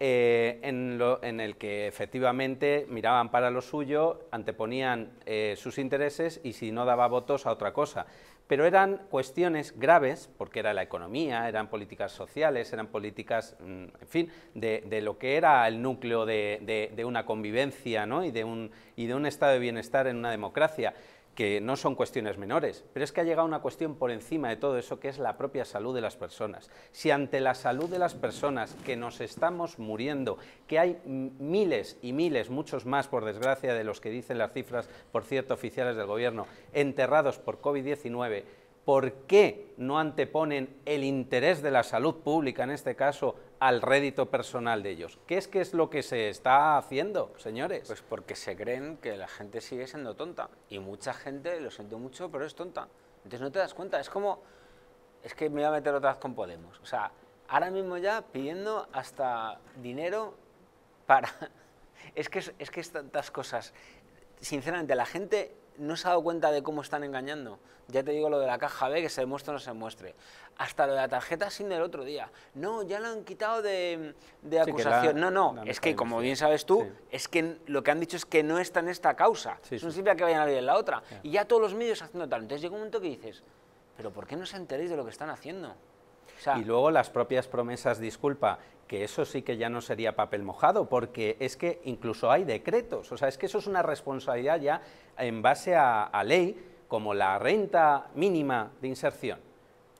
eh, en, el que efectivamente miraban para lo suyo, anteponían eh, sus intereses y si no daba votos a otra cosa. Pero eran cuestiones graves, porque era la economía, eran políticas sociales, eran políticas, mm, en fin, de, lo que era el núcleo de, una convivencia y de un estado de bienestar en una democracia que no son cuestiones menores, pero es que ha llegado una cuestión por encima de todo eso que es la propia salud de las personas. Si ante la salud de las personas que nos estamos muriendo, que hay miles y miles, muchos más por desgracia de los que dicen las cifras, por cierto, oficiales del gobierno, enterrados por COVID-19, ¿por qué no anteponen el interés de la salud pública en este caso al rédito personal de ellos. ¿Qué es, que es lo que se está haciendo, señores? Pues porque se creen que la gente sigue siendo tonta. Y mucha gente, lo siento mucho, pero es tonta. Entonces no te das cuenta. Es como, es que me voy a meter otra vez con Podemos. O sea, ahora mismo ya pidiendo hasta dinero para... [laughs] Es que es, es tantas cosas, sinceramente, la gente no se ha dado cuenta de cómo están engañando. Ya te digo lo de la caja B, que se muestre o no se muestre. Hasta lo de la tarjeta sin del otro día. No, ya lo han quitado de, acusación. no, no, es que como bien sabes tú, es que lo que han dicho es que no está en esta causa. Es un que vayan a en la otra. Y ya todos los medios haciendo tal. Entonces llega un momento que dices, pero ¿por qué no se enteréis de lo que están haciendo? y luego las propias promesas, disculpa, que eso sí que ya no sería papel mojado, porque es que incluso hay decretos, o sea, es que eso es una responsabilidad ya en base a, ley como la renta mínima de inserción.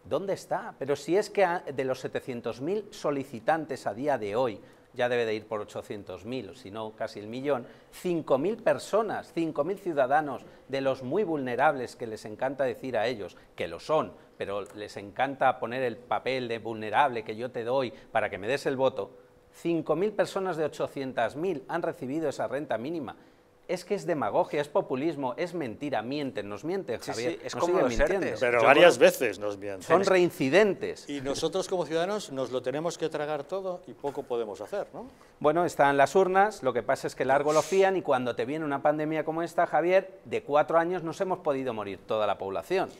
¿Dónde está? Pero si es que de los 700.000 solicitantes a día de hoy, ya debe de ir por 800.000, si no casi el millón, 5.000 personas, 5.000 ciudadanos de los muy vulnerables que les encanta decir a ellos, que lo son, pero les encanta poner el papel de vulnerable que yo te doy para que me des el voto, 5.000 personas de 800.000 han recibido esa renta mínima es que es demagogia, es populismo, es mentira, mienten, nos mienten, Javier. es como Pero varias veces nos mienten. Son reincidentes. Y nosotros como ciudadanos nos lo tenemos que tragar todo y poco podemos hacer, ¿no? Bueno, están las urnas, lo que pasa es que largo lo fían y cuando te viene una pandemia como esta, Javier, de cuatro años nos hemos podido morir toda la población.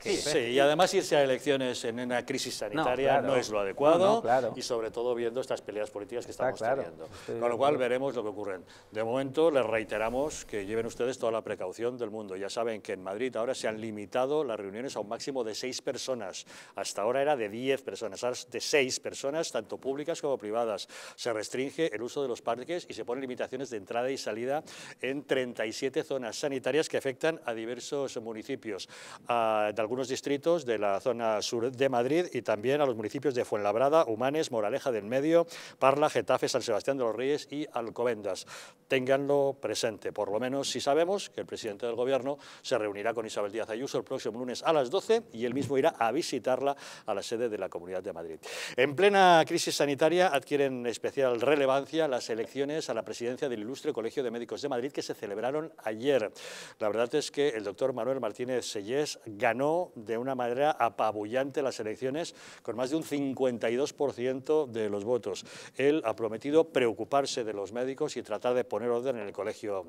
sí, y además irse a elecciones en una crisis sanitaria no, es lo adecuado claro. y sobre todo viendo estas peleas políticas que estamos teniendo. Con lo cual veremos lo que ocurre. De momento les reiteramos que lleven ustedes toda la precaución del mundo. Ya saben que en Madrid ahora se han limitado las reuniones a un máximo de seis personas. Hasta ahora era de diez personas, ahora es de seis personas, tanto públicas como privadas. Se restringe el uso de los parques y se ponen limitaciones de entrada y salida en 37 zonas sanitarias que afectan a diversos municipios, a, de algunos distritos de la zona sur de Madrid y también a los municipios de Fuenlabrada, Humanes, Moraleja del Medio, Parla, Getafe, San Sebastián de los Reyes y Alcobendas. Ténganlo presente por lo menos si sabemos que el presidente del Gobierno se reunirá con Isabel Díaz Ayuso el próximo lunes a las 12 y él mismo irá a visitarla a la sede de la Comunidad de Madrid. En plena crisis sanitaria adquieren especial relevancia las elecciones a la presidencia del Ilustre Colegio de Médicos de Madrid que se celebraron ayer. La verdad es que el doctor Manuel Martínez Sellés ganó de una manera apabullante las elecciones con más de un 52% de los votos. Él ha prometido preocuparse de los médicos y tratar de poner orden en el colegio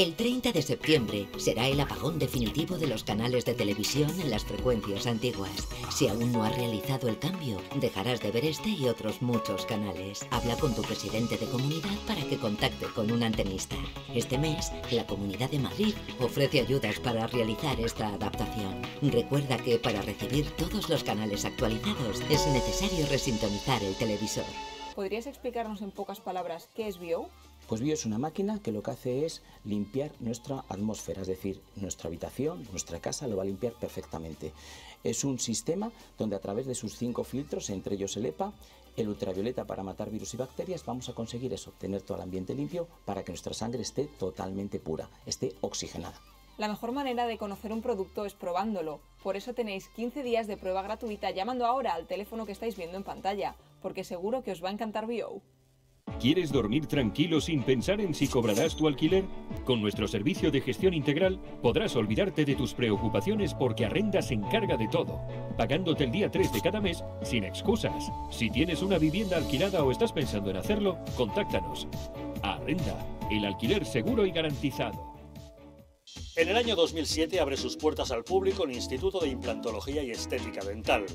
El 30 de septiembre será el apagón definitivo de los canales de televisión en las frecuencias antiguas. Si aún no has realizado el cambio, dejarás de ver este y otros muchos canales. Habla con tu presidente de comunidad para que contacte con un antenista. Este mes, la Comunidad de Madrid ofrece ayudas para realizar esta adaptación. Recuerda que para recibir todos los canales actualizados es necesario resintonizar el televisor. ¿Podrías explicarnos en pocas palabras qué es Bio? Pues bio es una máquina que lo que hace es limpiar nuestra atmósfera, es decir, nuestra habitación, nuestra casa, lo va a limpiar perfectamente. Es un sistema donde a través de sus cinco filtros, entre ellos el EPA, el ultravioleta para matar virus y bacterias, vamos a conseguir eso, obtener todo el ambiente limpio para que nuestra sangre esté totalmente pura, esté oxigenada. La mejor manera de conocer un producto es probándolo. Por eso tenéis 15 días de prueba gratuita llamando ahora al teléfono que estáis viendo en pantalla, porque seguro que os va a encantar Bio. ¿Quieres dormir tranquilo sin pensar en si cobrarás tu alquiler? Con nuestro servicio de gestión integral podrás olvidarte de tus preocupaciones porque Arrenda se encarga de todo, pagándote el día 3 de cada mes sin excusas. Si tienes una vivienda alquilada o estás pensando en hacerlo, contáctanos. Arrenda, el alquiler seguro y garantizado. En el año 2007 abre sus puertas al público el Instituto de Implantología y Estética Dental.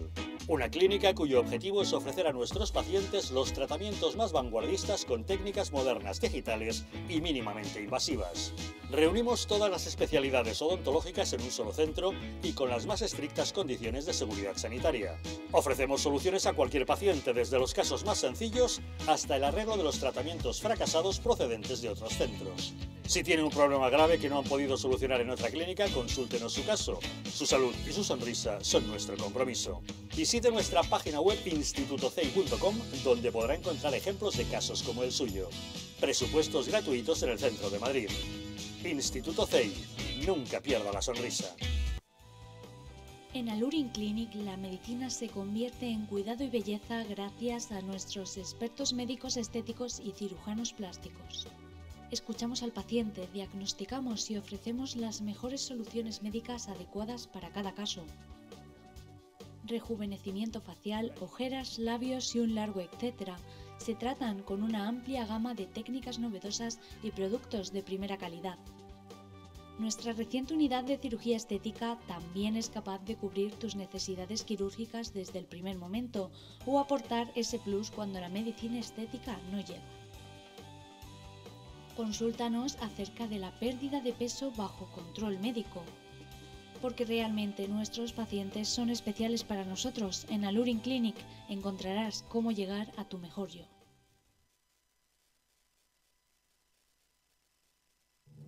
Una clínica cuyo objetivo es ofrecer a nuestros pacientes los tratamientos más vanguardistas con técnicas modernas, digitales y mínimamente invasivas. Reunimos todas las especialidades odontológicas en un solo centro y con las más estrictas condiciones de seguridad sanitaria. Ofrecemos soluciones a cualquier paciente, desde los casos más sencillos hasta el arreglo de los tratamientos fracasados procedentes de otros centros. Si tiene un problema grave que no han podido solucionar en otra clínica, consúltenos su caso. Su salud y su sonrisa son nuestro compromiso. Y visite nuestra página web institutocei.com donde podrá encontrar ejemplos de casos como el suyo. Presupuestos gratuitos en el centro de Madrid. Instituto CEI. Nunca pierda la sonrisa. En Alurin Clinic la medicina se convierte en cuidado y belleza gracias a nuestros expertos médicos estéticos y cirujanos plásticos. Escuchamos al paciente, diagnosticamos y ofrecemos las mejores soluciones médicas adecuadas para cada caso rejuvenecimiento facial, ojeras, labios y un largo etcétera, se tratan con una amplia gama de técnicas novedosas y productos de primera calidad. Nuestra reciente unidad de cirugía estética también es capaz de cubrir tus necesidades quirúrgicas desde el primer momento o aportar ese plus cuando la medicina estética no llega. Consúltanos acerca de la pérdida de peso bajo control médico, porque realmente nuestros pacientes son especiales para nosotros. En Alurin Clinic encontrarás cómo llegar a tu mejor yo.